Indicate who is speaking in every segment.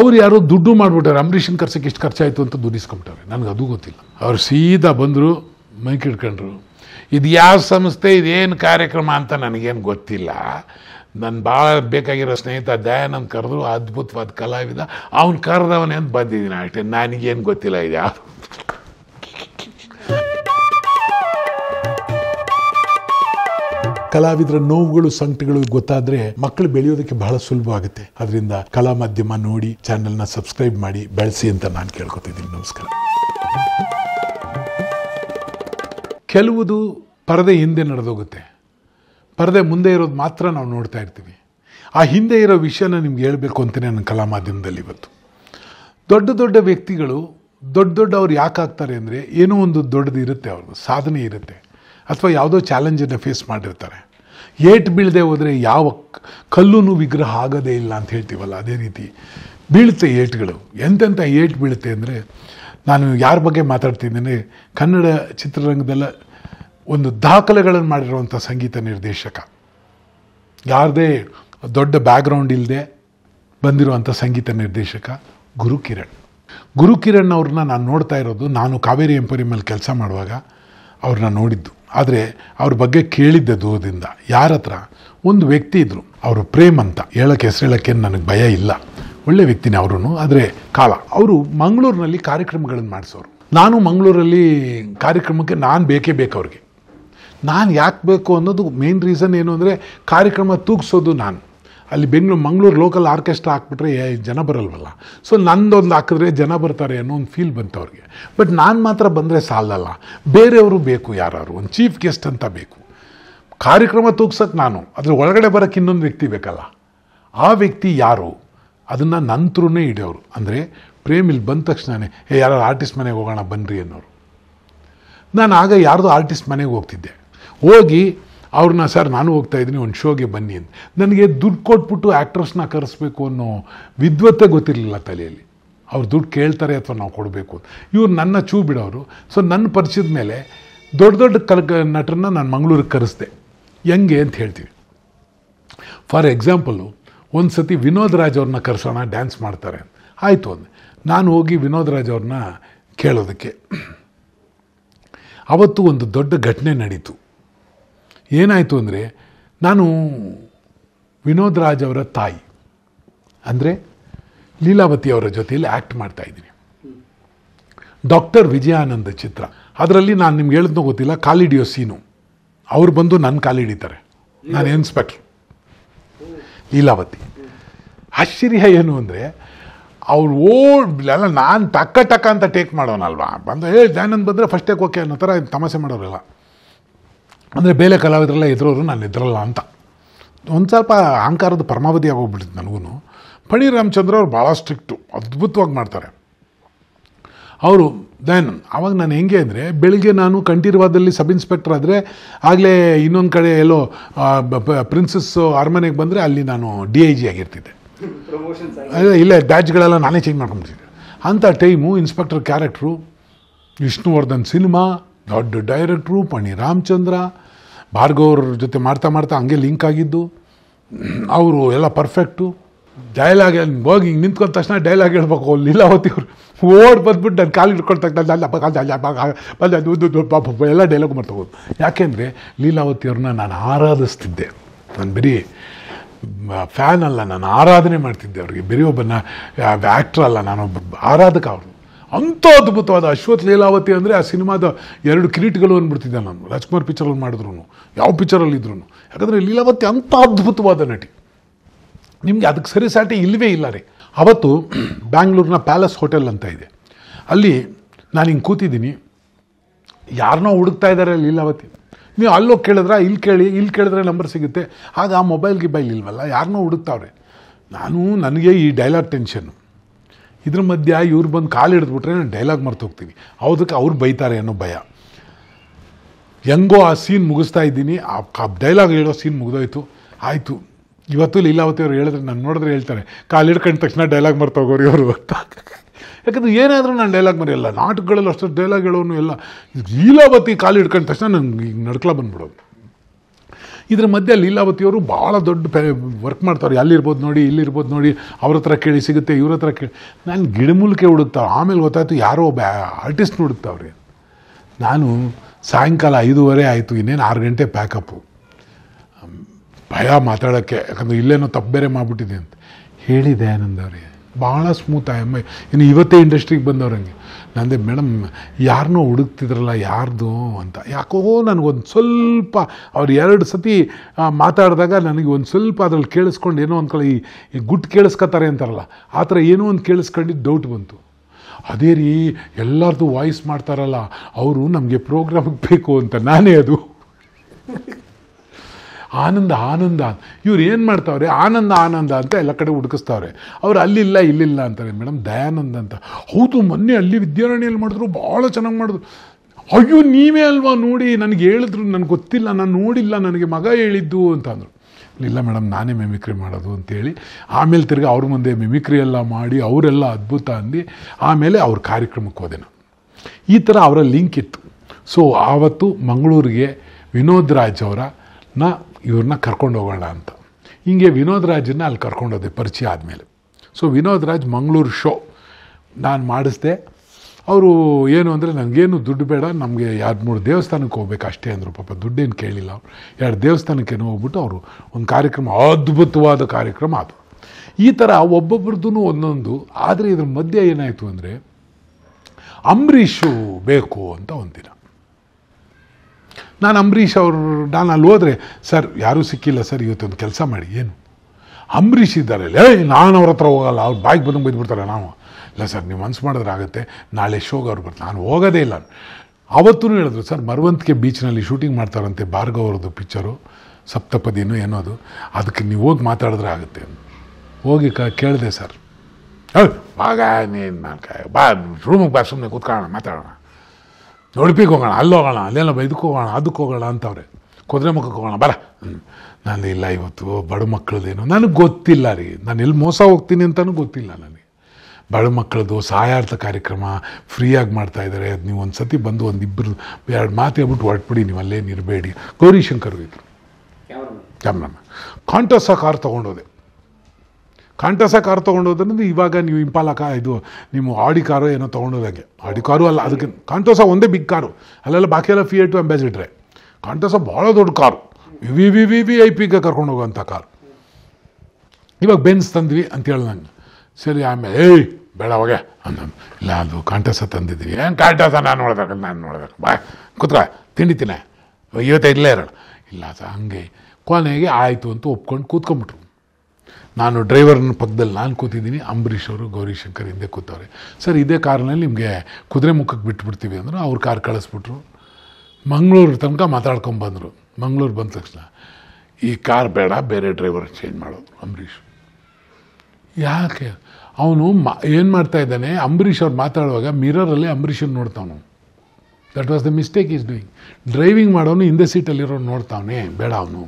Speaker 1: ಅವ್ರು ಯಾರೋ ದುಡ್ಡು ಮಾಡಿಬಿಟ್ಟಾರೆ ಅಂಬರೀಷನ್ ಖರ್ಚಕ್ಕೆ ಎಷ್ಟು ಖರ್ಚಾಯಿತು ಅಂತ ದುಡ್ಡಿಸ್ಕೊಟ್ಟಾರೆ ನನಗೆ ಅದು ಗೊತ್ತಿಲ್ಲ ಅವ್ರು ಸೀದಾ ಬಂದರು ಮೈಕ್ ಹಿಡ್ಕೊಂಡ್ರು ಇದು ಯಾವ ಸಂಸ್ಥೆ ಇದೇನು ಕಾರ್ಯಕ್ರಮ ಅಂತ ನನಗೇನು ಗೊತ್ತಿಲ್ಲ ನನ್ನ ಭಾಳ ಬೇಕಾಗಿರೋ ಸ್ನೇಹಿತ ದಯಾನಂದ್ ಕರೆದ್ರು ಅದ್ಭುತವಾದ ಕಲಾವಿದ ಅವ್ನು ಕರೆದವನೇ ಅಂತ ಬಂದಿದ್ದೀನಿ ಅಷ್ಟೇ ನನಗೇನು ಗೊತ್ತಿಲ್ಲ ಇದು ಯಾರು ಕಲಾವಿದರ ನೋವುಗಳು ಸಂಕಟಗಳು ಗೊತ್ತಾದ್ರೆ ಮಕ್ಕಳು ಬೆಳೆಯೋದಕ್ಕೆ ಬಹಳ ಸುಲಭ ಆಗುತ್ತೆ ಅದರಿಂದ ಕಲಾ ಮಾಧ್ಯಮ ನೋಡಿ ಚಾನೆಲ್ನ ಸಬ್ಸ್ಕ್ರೈಬ್ ಮಾಡಿ ಬೆಳೆಸಿ ಅಂತ ನಾನು ಕೇಳ್ಕೊತಿದ್ದೀನಿ ನಮಸ್ಕಾರ ಕೆಲವುದು ಪರದೆ ಹಿಂದೆ ನಡೆದೋಗುತ್ತೆ ಪರದೆ ಮುಂದೆ ಇರೋದು ಮಾತ್ರ ನಾವು ನೋಡ್ತಾ ಇರ್ತೀವಿ ಆ ಹಿಂದೆ ಇರೋ ವಿಷಯನ ನಿಮ್ಗೆ ಹೇಳಬೇಕು ಅಂತಲೇ ನನ್ನ ಕಲಾ ಮಾಧ್ಯಮದಲ್ಲಿ ಇವತ್ತು ದೊಡ್ಡ ದೊಡ್ಡ ವ್ಯಕ್ತಿಗಳು ದೊಡ್ಡ ಯಾಕೆ ಆಗ್ತಾರೆ ಅಂದರೆ ಏನೋ ಒಂದು ದೊಡ್ಡದು ಇರುತ್ತೆ ಅವ್ರದ್ದು ಸಾಧನೆ ಇರುತ್ತೆ ಅಥವಾ ಯಾವುದೋ ಚಾಲೆಂಜನ್ನು ಫೇಸ್ ಮಾಡಿರ್ತಾರೆ ಏಟ್ ಬೀಳದೆ ಹೋದರೆ ಯಾವ ಕಲ್ಲೂ ವಿಗ್ರಹ ಆಗೋದೇ ಇಲ್ಲ ಅಂತ ಹೇಳ್ತೀವಲ್ಲ ಅದೇ ರೀತಿ ಬೀಳುತ್ತೆ ಏಟ್ಗಳು ಎಂತೆಂಥ ಏಟ್ ಬೀಳುತ್ತೆ ಅಂದರೆ ನಾನು ಯಾರ ಬಗ್ಗೆ ಮಾತಾಡ್ತಿದ್ದೇನೆ ಕನ್ನಡ ಚಿತ್ರರಂಗದಲ್ಲ ಒಂದು ದಾಖಲೆಗಳನ್ನು ಮಾಡಿರುವಂಥ ಸಂಗೀತ ನಿರ್ದೇಶಕ ಯಾರದೇ ದೊಡ್ಡ ಬ್ಯಾಕ್ಗ್ರೌಂಡ್ ಇಲ್ಲದೆ ಬಂದಿರುವಂಥ ಸಂಗೀತ ನಿರ್ದೇಶಕ ಗುರು ಕಿರಣ್ ಅವ್ರನ್ನ ನಾನು ನೋಡ್ತಾ ಇರೋದು ನಾನು ಕಾವೇರಿ ಮೇಲೆ ಕೆಲಸ ಮಾಡುವಾಗ ಅವ್ರನ್ನ ನೋಡಿದ್ದು ಆದರೆ ಅವ್ರ ಬಗ್ಗೆ ಕೇಳಿದ್ದೆ ದೂರದಿಂದ ಯಾರ ಹತ್ರ ಒಂದು ವ್ಯಕ್ತಿ ಇದ್ದರು ಅವರು ಪ್ರೇಮ್ ಅಂತ ಹೇಳೋಕ್ಕೆ ಹೆಸರು ನನಗೆ ಭಯ ಇಲ್ಲ ಒಳ್ಳೆ ವ್ಯಕ್ತಿನೇ ಅವರು ಆದರೆ ಕಾಲ ಅವರು ಮಂಗಳೂರಿನಲ್ಲಿ ಕಾರ್ಯಕ್ರಮಗಳನ್ನು ಮಾಡಿಸೋರು ನಾನು ಮಂಗಳೂರಲ್ಲಿ ಕಾರ್ಯಕ್ರಮಕ್ಕೆ ನಾನು ಬೇಕೇ ಬೇಕು ಅವ್ರಿಗೆ ನಾನು ಯಾಕೆ ಬೇಕು ಅನ್ನೋದು ಮೇನ್ ರೀಸನ್ ಏನು ಅಂದರೆ ಕಾರ್ಯಕ್ರಮ ತೂಗಿಸೋದು ನಾನು ಅಲ್ಲಿ ಬೆಂಗಳೂರು ಮಂಗಳೂರು ಲೋಕಲ್ ಆರ್ಕೆಸ್ಟ್ರಾ ಹಾಕ್ಬಿಟ್ರೆ ಜನ ಬರಲ್ವಲ್ಲ ಸೊ ನಂದೊಂದು ಹಾಕಿದ್ರೆ ಜನ ಬರ್ತಾರೆ ಅನ್ನೋ ಒಂದು ಫೀಲ್ ಬಂತು ಅವ್ರಿಗೆ ಬಟ್ ನಾನು ಮಾತ್ರ ಬಂದರೆ ಸಾಲಲ್ಲ ಬೇರೆಯವರು ಬೇಕು ಯಾರು ಒಂದು ಚೀಫ್ ಗೆಸ್ಟ್ ಅಂತ ಬೇಕು ಕಾರ್ಯಕ್ರಮ ತೂಗ್ಸಕ್ಕೆ ನಾನು ಅದ್ರ ಒಳಗಡೆ ಬರೋಕ್ಕೆ ಇನ್ನೊಂದು ವ್ಯಕ್ತಿ ಬೇಕಲ್ಲ ಆ ವ್ಯಕ್ತಿ ಯಾರು ಅದನ್ನು ನಂತರನೇ ಇಡೋರು ಅಂದರೆ ಪ್ರೇಮ್ ಇಲ್ಲಿ ಬಂದ ತಕ್ಷಣ ಏ ಯಾರು ಆರ್ಟಿಸ್ಟ್ ಮನೆಗೆ ಹೋಗೋಣ ಬನ್ನಿರಿ ಅನ್ನೋರು ನಾನು ಆಗ ಯಾರ್ದು ಆರ್ಟಿಸ್ಟ್ ಮನೆಗೆ ಹೋಗ್ತಿದ್ದೆ ಹೋಗಿ ಅವ್ರನ್ನ ಸರ್ ನಾನು ಹೋಗ್ತಾ ಇದ್ದೀನಿ ಒಂದು ಶೋಗೆ ಬನ್ನಿ ಅಂತ ನನಗೆ ದುಡ್ಡು ಕೊಟ್ಬಿಟ್ಟು ಆ್ಯಕ್ಟ್ರಸ್ನ ಕರೆಸ್ಬೇಕು ಅನ್ನೋ ವಿದ್ವತ್ತೆ ಗೊತ್ತಿರಲಿಲ್ಲ ತಲೆಯಲ್ಲಿ ಅವ್ರು ದುಡ್ಡು ಕೇಳ್ತಾರೆ ಅಥವಾ ನಾವು ಕೊಡಬೇಕು ಇವ್ರು ನನ್ನ ಚೂ ಬಿಡೋರು ಸೊ ನನ್ನ ಪರಿಚಯದ ಮೇಲೆ ದೊಡ್ಡ ದೊಡ್ಡ ಕಲ್ ನಟರನ್ನ ನಾನು ಮಂಗಳೂರಿಗೆ ಕರೆಸ್ದೆ ಹೆಂಗೆ ಅಂತ ಹೇಳ್ತೀವಿ ಫಾರ್ ಎಕ್ಸಾಂಪಲು ಒಂದು ಸತಿ ವಿನೋದ್ ರಾಜ್ ಅವ್ರನ್ನ ಕರೆಸೋಣ ಡ್ಯಾನ್ಸ್ ಮಾಡ್ತಾರೆ ಆಯಿತು ಅಂದೆ ನಾನು ಹೋಗಿ ವಿನೋದ್ ರಾಜ್ ಅವ್ರನ್ನ ಕೇಳೋದಕ್ಕೆ ಅವತ್ತು ಒಂದು ದೊಡ್ಡ ಘಟನೆ ನಡೀತು ಏನಾಯಿತು ಅಂದರೆ ನಾನು ವಿನೋದ್ ರಾಜ್ ಅವರ ತಾಯಿ ಅಂದರೆ ಲೀಲಾವತಿ ಅವರ ಜೊತೆಯಲ್ಲಿ ಆ್ಯಕ್ಟ್ ಇದ್ದೀನಿ ಡಾಕ್ಟರ್ ವಿಜಯಾನಂದ ಚಿತ್ರ ಅದರಲ್ಲಿ ನಾನು ನಿಮ್ಗೆ ಹೇಳಿದ್ನೋ ಗೊತ್ತಿಲ್ಲ ಕಾಲಿಡಿಯೋ ಸೀನು ಅವ್ರು ಬಂದು ನನ್ನ ಕಾಲಿಡಿತಾರೆ ನಾನು ಇನ್ಸ್ಪೆಕ್ಟ್ರ್ ಲೀಲಾವತಿ ಆಶ್ಚರ್ಯ ಏನು ಅಂದರೆ ಅವ್ರು ಓಡ್ ಅಲ್ಲ ನಾನು ಟಕ್ಕ ಟಕ್ಕ ಅಂತ ಟೇಕ್ ಮಾಡೋನಲ್ವಾ ಬಂದು ಹೇಳಿ ಜಾನಂದ್ ಬಂದರೆ ಟೇಕ್ ಓಕೆ ಅನ್ನೋ ಥರ ತಮಾಷೆ ಮಾಡೋರಲ್ಲ ಅಂದರೆ ಬೇಲೆ ಕಲಾವಿದರೆಲ್ಲ ಎದುರೋರು ನಾನು ಎದುರಲ್ಲ ಅಂತ ಒಂದು ಸ್ವಲ್ಪ ಅಹಂಕಾರದ ಪರಮಾವಧಿ ಆಗೋಗ್ಬಿಟ್ಟಿತ್ತು ನನಗೂ ಪಣಿ ರಾಮಚಂದ್ರ ಅವ್ರು ಭಾಳ ಸ್ಟ್ರಿಕ್ಟು ಅದ್ಭುತವಾಗಿ ಮಾಡ್ತಾರೆ ಅವರು ದೆನ್ ಆವಾಗ ನಾನು ಹೆಂಗೆ ಅಂದರೆ ಬೆಳಿಗ್ಗೆ ನಾನು ಕಂಠೀರವಾದಲ್ಲಿ ಸಬ್ ಇನ್ಸ್ಪೆಕ್ಟರ್ ಆದರೆ ಆಗಲೇ ಇನ್ನೊಂದು ಕಡೆ ಎಲ್ಲೋ ಪ್ರಿನ್ಸಸ್ಸು ಅರಮನೆಗೆ ಬಂದರೆ ಅಲ್ಲಿ ನಾನು ಡಿ ಐ ಜಿ ಆಗಿರ್ತಿದ್ದೆ ಅದೇ ಇಲ್ಲ ಬ್ಯಾಚ್ಗಳೆಲ್ಲ ನಾನೇ ಚೇಂಜ್ ಮಾಡ್ಕೊಂಬಿಟ್ಟಿದ್ದೆ ಅಂಥ time inspector character Vishnuvardhan cinema ದೊಡ್ಡ ಡೈರೆಕ್ಟ್ರು ಪಣಿ ರಾಮಚಂದ್ರ ಭಾರ್ಗವ್ರ ಜೊತೆ ಮಾಡ್ತಾ ಮಾಡ್ತಾ ಹಂಗೆ ಲಿಂಕ್ ಆಗಿದ್ದು ಅವರು ಎಲ್ಲ ಪರ್ಫೆಕ್ಟು ಡೈಲಾಗ್ ಹೋಗಿ ಹಿಂಗೆ ನಿಂತ್ಕೊಂಡ ತಕ್ಷಣ ಡೈಲಾಗ್ ಹೇಳ್ಬೇಕು ಲೀಲಾವತಿ ಅವರು ಓಡ್ ಬಂದ್ಬಿಟ್ಟು ನಾನು ಕಾಲು ಪಾಪ ಎಲ್ಲ ಡೈಲಾಗ್ ಮಾಡ್ತಬೋದು ಯಾಕೆಂದರೆ ಲೀಲಾವತಿ ಅವ್ರನ್ನ ನಾನು ಆರಾಧಿಸ್ತಿದ್ದೆ ನಾನು ಬರೀ ಫ್ಯಾನ್ ಅಲ್ಲ ನಾನು ಆರಾಧನೆ ಮಾಡ್ತಿದ್ದೆ ಅವ್ರಿಗೆ ಬರೀ ಒಬ್ಬನ ಆ್ಯಕ್ಟ್ರ್ ಅಲ್ಲ ನಾನೊಬ್ಬ ಆರಾಧಕ ಅವ್ರು ಅಂಥ ಅದ್ಭುತವಾದ ಅಶ್ವಥ್ ಲೀಲಾವತಿ ಅಂದರೆ ಆ ಸಿನಿಮಾದ ಎರಡು ಕಿರೀಟ್ಗಳು ಅಂದ್ಬಿಡ್ತಿದ್ದೆ ನಾನು ರಾಜ್ಕುಮಾರ್ ಪಿಕ್ಚರಲ್ಲಿ ಮಾಡಿದ್ರು ಯಾವ ಪಿಕ್ಚರಲ್ಲಿ ಇದ್ರು ಯಾಕಂದರೆ ಲೀಲಾವತಿ ಅಂಥ ಅದ್ಭುತವಾದ ನಟಿ ನಿಮಗೆ ಅದಕ್ಕೆ ಸರಿ ಸಾಟಿ ಇಲ್ಲವೇ ಇಲ್ಲ ರೀ ಅವತ್ತು ಬ್ಯಾಂಗ್ಳೂರಿನ ಪ್ಯಾಲೇಸ್ ಹೋಟೆಲ್ ಅಂತ ಇದೆ ಅಲ್ಲಿ ನಾನು ಹಿಂಗೆ ಕೂತಿದ್ದೀನಿ ಯಾರನ್ನೋ ಹುಡುಕ್ತಾ ಇದ್ದಾರೆ ಲೀಲಾವತಿ ನೀವು ಅಲ್ಲೋಗಿ ಕೇಳಿದ್ರೆ ಇಲ್ಲಿ ಕೇಳಿ ಇಲ್ಲಿ ಕೇಳಿದ್ರೆ ನಂಬರ್ ಸಿಗುತ್ತೆ ಆಗ ಆ ಮೊಬೈಲ್ ಗಿಬೈಲ್ ಇಲ್ವಲ್ಲ ಯಾರನ್ನೋ ಹುಡುಕ್ತಾವ್ರೆ ನಾನು ನನಗೆ ಈ ಡೈಲಾಗ್ ಟೆನ್ಷನ್ನು ಇದ್ರ ಮಧ್ಯೆ ಇವ್ರು ಬಂದು ಕಾಲು ಹಿಡಿದ್ಬಿಟ್ರೆ ನಾನು ಡೈಲಾಗ್ ಮರ್ತು ಹೋಗ್ತೀನಿ ಅದಕ್ಕೆ ಅವ್ರು ಬೈತಾರೆ ಅನ್ನೋ ಭಯ ಹೆಂಗೋ ಆ ಸೀನ್ ಮುಗಿಸ್ತಾ ಇದ್ದೀನಿ ಆ ಡೈಲಾಗ್ ಹೇಳೋ ಸೀನ್ ಮುಗಿದೋಯ್ತು ಆಯಿತು ಇವತ್ತು ಲೀಲಾವತಿ ಅವ್ರು ಹೇಳಿದ್ರೆ ನಾನು ನೋಡಿದ್ರೆ ಹೇಳ್ತಾರೆ ಕಾಲು ಹಿಡ್ಕೊಂಡ ತಕ್ಷಣ ಡೈಲಾಗ್ ಹೋಗೋರು ಇವರು ಅಂತ ಯಾಕಂದರೆ ಏನಾದರೂ ನಾನು ಡೈಲಾಗ್ ಮರೆಯಲ್ಲ ನಾಟಕಗಳಲ್ಲಿ ಅಷ್ಟೊಂದು ಡೈಲಾಗ್ ಹೇಳೋನು ಎಲ್ಲ ಲೀಲಾವತಿ ಕಾಲು ಹಿಡ್ಕೊಂಡ ತಕ್ಷಣ ನನಗೆ ಈಗ ನಡ್ಕಲ ಬಂದ್ಬಿಡೋದು ಇದ್ರ ಮಧ್ಯೆ ಲೀಲಾವತಿಯವರು ಭಾಳ ದೊಡ್ಡ ಪ್ಯಾ ವರ್ಕ್ ಮಾಡ್ತಾರೆ ಅಲ್ಲಿರ್ಬೋದು ನೋಡಿ ಇಲ್ಲಿರ್ಬೋದು ನೋಡಿ ಅವ್ರ ಹತ್ರ ಕೇಳಿ ಸಿಗುತ್ತೆ ಇವ್ರ ಹತ್ರ ಕೇಳಿ ನಾನು ಗಿಡಮೂಲಿಕೆ ಹುಡುಕ್ತಾವೆ ಆಮೇಲೆ ಗೊತ್ತಾಯ್ತು ಯಾರೋ ಒಬ್ಬ ಆರ್ಟಿಸ್ಟ್ ಹುಡುಕ್ತಾವ್ರಿ ನಾನು ಸಾಯಂಕಾಲ ಐದೂವರೆ ಆಯಿತು ಇನ್ನೇನು ಆರು ಗಂಟೆ ಪ್ಯಾಕಪ್ಪು ಭಯ ಮಾತಾಡೋಕ್ಕೆ ಯಾಕಂದರೆ ಇಲ್ಲೇನೋ ತಪ್ಪು ಬೇರೆ ಮಾಡಿಬಿಟ್ಟಿದೆ ಅಂತ ಹೇಳಿದೆ ಅವ್ರಿಗೆ ಭಾಳ ಸ್ಮೂತ್ ಐ ಇನ್ನು ಇವತ್ತೇ ಇಂಡಸ್ಟ್ರಿಗೆ ಹಂಗೆ ನಂದೆ ಮೇಡಮ್ ಯಾರನ್ನೂ ಹುಡುಕ್ತಿದ್ರಲ್ಲ ಯಾರ್ದು ಅಂತ ಯಾಕೋ ನನಗೊಂದು ಸ್ವಲ್ಪ ಅವ್ರು ಎರಡು ಸತಿ ಮಾತಾಡಿದಾಗ ನನಗೆ ಒಂದು ಸ್ವಲ್ಪ ಅದ್ರಲ್ಲಿ ಕೇಳಿಸ್ಕೊಂಡು ಏನೋ ಅಂದ್ಕೊಳ್ಳಿ ಈ ಗುಟ್ಟು ಕೇಳಿಸ್ಕೊತಾರೆ ಅಂತಾರಲ್ಲ ಆ ಥರ ಏನೋ ಒಂದು ಕೇಳಿಸ್ಕೊಂಡಿದ್ದು ಡೌಟ್ ಬಂತು ಅದೇ ರೀ ಎಲ್ಲರದು ವಾಯ್ಸ್ ಮಾಡ್ತಾರಲ್ಲ ಅವರು ನಮಗೆ ಪ್ರೋಗ್ರಾಮ್ಗೆ ಬೇಕು ಅಂತ ನಾನೇ ಅದು ಆನಂದ ಆನಂದ ಇವ್ರು ಏನು ಮಾಡ್ತಾವ್ರೆ ಆನಂದ ಆನಂದ ಅಂತ ಎಲ್ಲ ಕಡೆ ಹುಡುಕಿಸ್ತಾವ್ರೆ ಅವ್ರು ಅಲ್ಲಿಲ್ಲ ಇಲ್ಲಿಲ್ಲ ಅಂತಾರೆ ಮೇಡಮ್ ದಯಾನಂದ ಅಂತ ಹೌದು ಮೊನ್ನೆ ಅಲ್ಲಿ ವಿದ್ಯಾರಣ್ಯಲ್ಲಿ ಮಾಡಿದ್ರು ಭಾಳ ಚೆನ್ನಾಗಿ ಮಾಡಿದ್ರು ಅಯ್ಯೋ ನೀವೇ ಅಲ್ವಾ ನೋಡಿ ನನಗೆ ಹೇಳಿದ್ರು ನನಗೆ ಗೊತ್ತಿಲ್ಲ ನಾನು ನೋಡಿಲ್ಲ ನನಗೆ ಮಗ ಹೇಳಿದ್ದು ಅಂತಂದರು ಇಲ್ಲ ಮೇಡಮ್ ನಾನೇ ಮಿಮಿಕ್ರಿ ಮಾಡೋದು ಅಂತೇಳಿ ಆಮೇಲೆ ತಿರ್ಗಿ ಅವ್ರ ಮುಂದೆ ಮಿಮಿಕ್ರಿ ಎಲ್ಲ ಮಾಡಿ ಅವರೆಲ್ಲ ಅದ್ಭುತ ಅಂದು ಆಮೇಲೆ ಅವ್ರ ಕಾರ್ಯಕ್ರಮಕ್ಕೆ ಹೋದೆ ಈ ಥರ ಅವರ ಲಿಂಕ್ ಇತ್ತು ಸೊ ಆವತ್ತು ಮಂಗಳೂರಿಗೆ ವಿನೋದ್ ರಾಜ್ ಅವರ ನ ಇವ್ರನ್ನ ಕರ್ಕೊಂಡು ಹೋಗೋಣ ಅಂತ ಹೀಗೆ ವಿನೋದ್ ರಾಜನ್ನ ಅಲ್ಲಿ ಕರ್ಕೊಂಡೋದೆ ಪರಿಚಯ ಆದಮೇಲೆ ಸೊ ವಿನೋದ್ ರಾಜ್ ಮಂಗಳೂರು ಶೋ ನಾನು ಮಾಡಿಸ್ದೆ ಅವರು ಏನು ಅಂದರೆ ನನಗೇನು ದುಡ್ಡು ಬೇಡ ನಮಗೆ ಎರಡು ಮೂರು ದೇವಸ್ಥಾನಕ್ಕೆ ಹೋಗ್ಬೇಕು ಅಷ್ಟೇ ಅಂದರು ಪಾಪ ದುಡ್ಡೇನು ಕೇಳಿಲ್ಲ ಅವರು ಎರಡು ದೇವಸ್ಥಾನಕ್ಕೇನು ಹೋಗ್ಬಿಟ್ಟು ಅವರು ಒಂದು ಕಾರ್ಯಕ್ರಮ ಅದ್ಭುತವಾದ ಕಾರ್ಯಕ್ರಮ ಅದು ಈ ಥರ ಒಬ್ಬೊಬ್ರದ್ದು ಒಂದೊಂದು ಆದರೆ ಇದ್ರ ಮಧ್ಯೆ ಏನಾಯಿತು ಅಂದರೆ ಅಂಬರೀಷು ಬೇಕು ಅಂತ ಒಂದಿನ ನಾನು ಅಂಬರೀಷ್ ಅವರು ನಾನು ಅಲ್ಲಿ ಹೋದರೆ ಸರ್ ಯಾರೂ ಸಿಕ್ಕಿಲ್ಲ ಸರ್ ಇವತ್ತೊಂದು ಕೆಲಸ ಮಾಡಿ ಏನು ಅಂಬರೀಷ್ ಇದ್ದಾರೆ ಏಯ್ ನಾನು ಅವ್ರ ಹತ್ರ ಹೋಗಲ್ಲ ಅವ್ರು ಬಾಯ್ಗೆ ಬಂದು ಬಿಡ್ತಾರೆ ನಾವು ಇಲ್ಲ ಸರ್ ನೀವು ಮನ್ಸು ಮಾಡಿದ್ರೆ ಆಗುತ್ತೆ ನಾಳೆ ಶೋಗ ಅವ್ರು ಬರ್ತಾರೆ ನಾನು ಹೋಗೋದೇ ಇಲ್ಲ ಅವತ್ತೂ ಹೇಳಿದ್ರು ಸರ್ ಮರವಂತಿಕೆ ಬೀಚ್ನಲ್ಲಿ ಶೂಟಿಂಗ್ ಮಾಡ್ತಾರಂತೆ ಭಾರ್ಗವ್ ಅವ್ರದ್ದು ಪಿಕ್ಚರು ಸಪ್ತಪದಿನೂ ಏನೋದು ಅದಕ್ಕೆ ನೀವು ಹೋಗಿ ಮಾತಾಡಿದ್ರೆ ಆಗುತ್ತೆ ಹೋಗಿ ಕ ಕೇಳಿದೆ ಸರ್ ಬಾಗ ನೀನು ಬಾ ರೂಮಿಗೆ ಬಾ ಸುಮ್ಮನೆ ಕೂತ್ಕೊಳ್ಳೋಣ ಮಾತಾಡೋಣ ಉಡುಪಿಗೆ ಹೋಗೋಣ ಅಲ್ಲಿ ಹೋಗೋಣ ಅಲ್ಲೆಲ್ಲ ಇದಕ್ಕೆ ಹೋಗೋಣ ಅದಕ್ಕೆ ಹೋಗೋಣ ಅಂತವ್ರೆ ಕುದುರೆ ಮುಖಕ್ಕೆ ಹೋಗೋಣ ಬರ ನಾನು ಇಲ್ಲ ಇವತ್ತು ಬಡ ಮಕ್ಕಳದೇನು ನನಗೆ ಗೊತ್ತಿಲ್ಲ ರೀ ನಾನು ಎಲ್ಲಿ ಮೋಸ ಹೋಗ್ತೀನಿ ಅಂತಲೂ ಗೊತ್ತಿಲ್ಲ ನನಗೆ ಬಡ ಮಕ್ಕಳದು ಸಹಾಯಾರ್ಥ ಕಾರ್ಯಕ್ರಮ ಫ್ರೀಯಾಗಿ ಮಾಡ್ತಾಯಿದ್ದಾರೆ ಅದು ನೀವು ಒಂದು ಸತಿ ಬಂದು ಒಂದು ಇಬ್ಬರು ಎರಡು ಮಾತು ಹೇಳ್ಬಿಟ್ಟು ಹೊರಟ್ಬಿಡಿ ನೀವು ಅಲ್ಲೇನು ಇರಬೇಡಿ ಗೌರಿಶಂಕರ್ ಇದ್ರು ಕ್ಯಾಮ್ರಾಮನ್ ಕಾರ್ ತೊಗೊಂಡೋದೆ ಕಾಂಟಸ ಕಾರ್ ಹೋದ್ರಿಂದ ಇವಾಗ ನೀವು ಇಂಪಾಲ ಇದು ನಿಮ್ಮ ಆಡಿ ಕಾರು ಏನೋ ತೊಗೊಂಡೋದಂಗೆ ಆಡಿ ಕಾರು ಅಲ್ಲ ಅದಕ್ಕೆ ಕಾಂಟೋಸ ಒಂದೇ ಬಿಗ್ ಕಾರು ಅಲ್ಲೆಲ್ಲ ಬಾಕಿ ಎಲ್ಲ ಫಿಯರ್ ಟು ಅಂಬಾಸಿಡ್ರೆ ಕಾಂಟಸ ಭಾಳ ದೊಡ್ಡ car V V V V I ಪಿಗೆ ಕರ್ಕೊಂಡು ಹೋಗುವಂಥ ಕಾರು ಇವಾಗ ಬೆನ್ಸ್ ತಂದ್ವಿ ಅಂತ ಹೇಳ್ದಂಗೆ ಸರಿ ಆಮೇಲೆ ಏಯ್ ಬೇಡ ಹೋಗೆ ಇಲ್ಲ ಅದು ಕಾಂಟಸ ತಂದಿದ್ವಿ ಏನು ಕಾಂಟಾಸ ನಾನು ನೋಡ್ಬೇಕು ನಾನು ನೋಡ್ದಾಗ ಬಾ ಕೂತ್ರ ತಿಂಡಿ ತಿನ್ನ ಇವತ್ತೇ ಇಲ್ಲೇ ಇರೋಣ ಇಲ್ಲ ಸರ್ ಹಂಗೆ ಕೊನೆಗೆ ಆಯಿತು ಅಂತ ಒಪ್ಕೊಂಡು ಕೂತ್ಕೊಂಡ್ಬಿಟ್ರು ನಾನು ಡ್ರೈವರ್ನ ಪಕ್ಕದಲ್ಲಿ ನಾನು ಕೂತಿದ್ದೀನಿ ಅಂಬರೀಷ್ ಅವರು ಗೌರಿಶಂಕರ್ ಹಿಂದೆ ಕೂತವ್ರೆ ಸರ್ ಇದೇ ಕಾರ್ನಲ್ಲಿ ನಿಮಗೆ ಕುದುರೆ ಮುಖಕ್ಕೆ ಬಿಟ್ಬಿಡ್ತೀವಿ ಅಂದರು ಅವ್ರು ಕಾರ್ ಕಳಿಸ್ಬಿಟ್ರು ಮಂಗಳೂರು ತನಕ ಮಾತಾಡ್ಕೊಂಡು ಬಂದರು ಮಂಗಳೂರು ಬಂದ ತಕ್ಷಣ ಈ ಕಾರ್ ಬೇಡ ಬೇರೆ ಡ್ರೈವರ್ ಚೇಂಜ್ ಮಾಡೋದು ಅಂಬರೀಷ್ ಯಾಕೆ ಅವನು ಮ ಏನು ಮಾಡ್ತಾ ಇದ್ದಾನೆ ಅಂಬರೀಷ್ ಅವ್ರು ಮಾತಾಡುವಾಗ ಮಿರರಲ್ಲಿ ಅಂಬರೀಷನ್ ನೋಡ್ತಾವನು that was the mistake is doing driving ಮಾಡೋನು ಹಿಂದೆ ಸೀಟಲ್ಲಿರೋನು ನೋಡ್ತಾವನೆ ಬೇಡ ಅವನು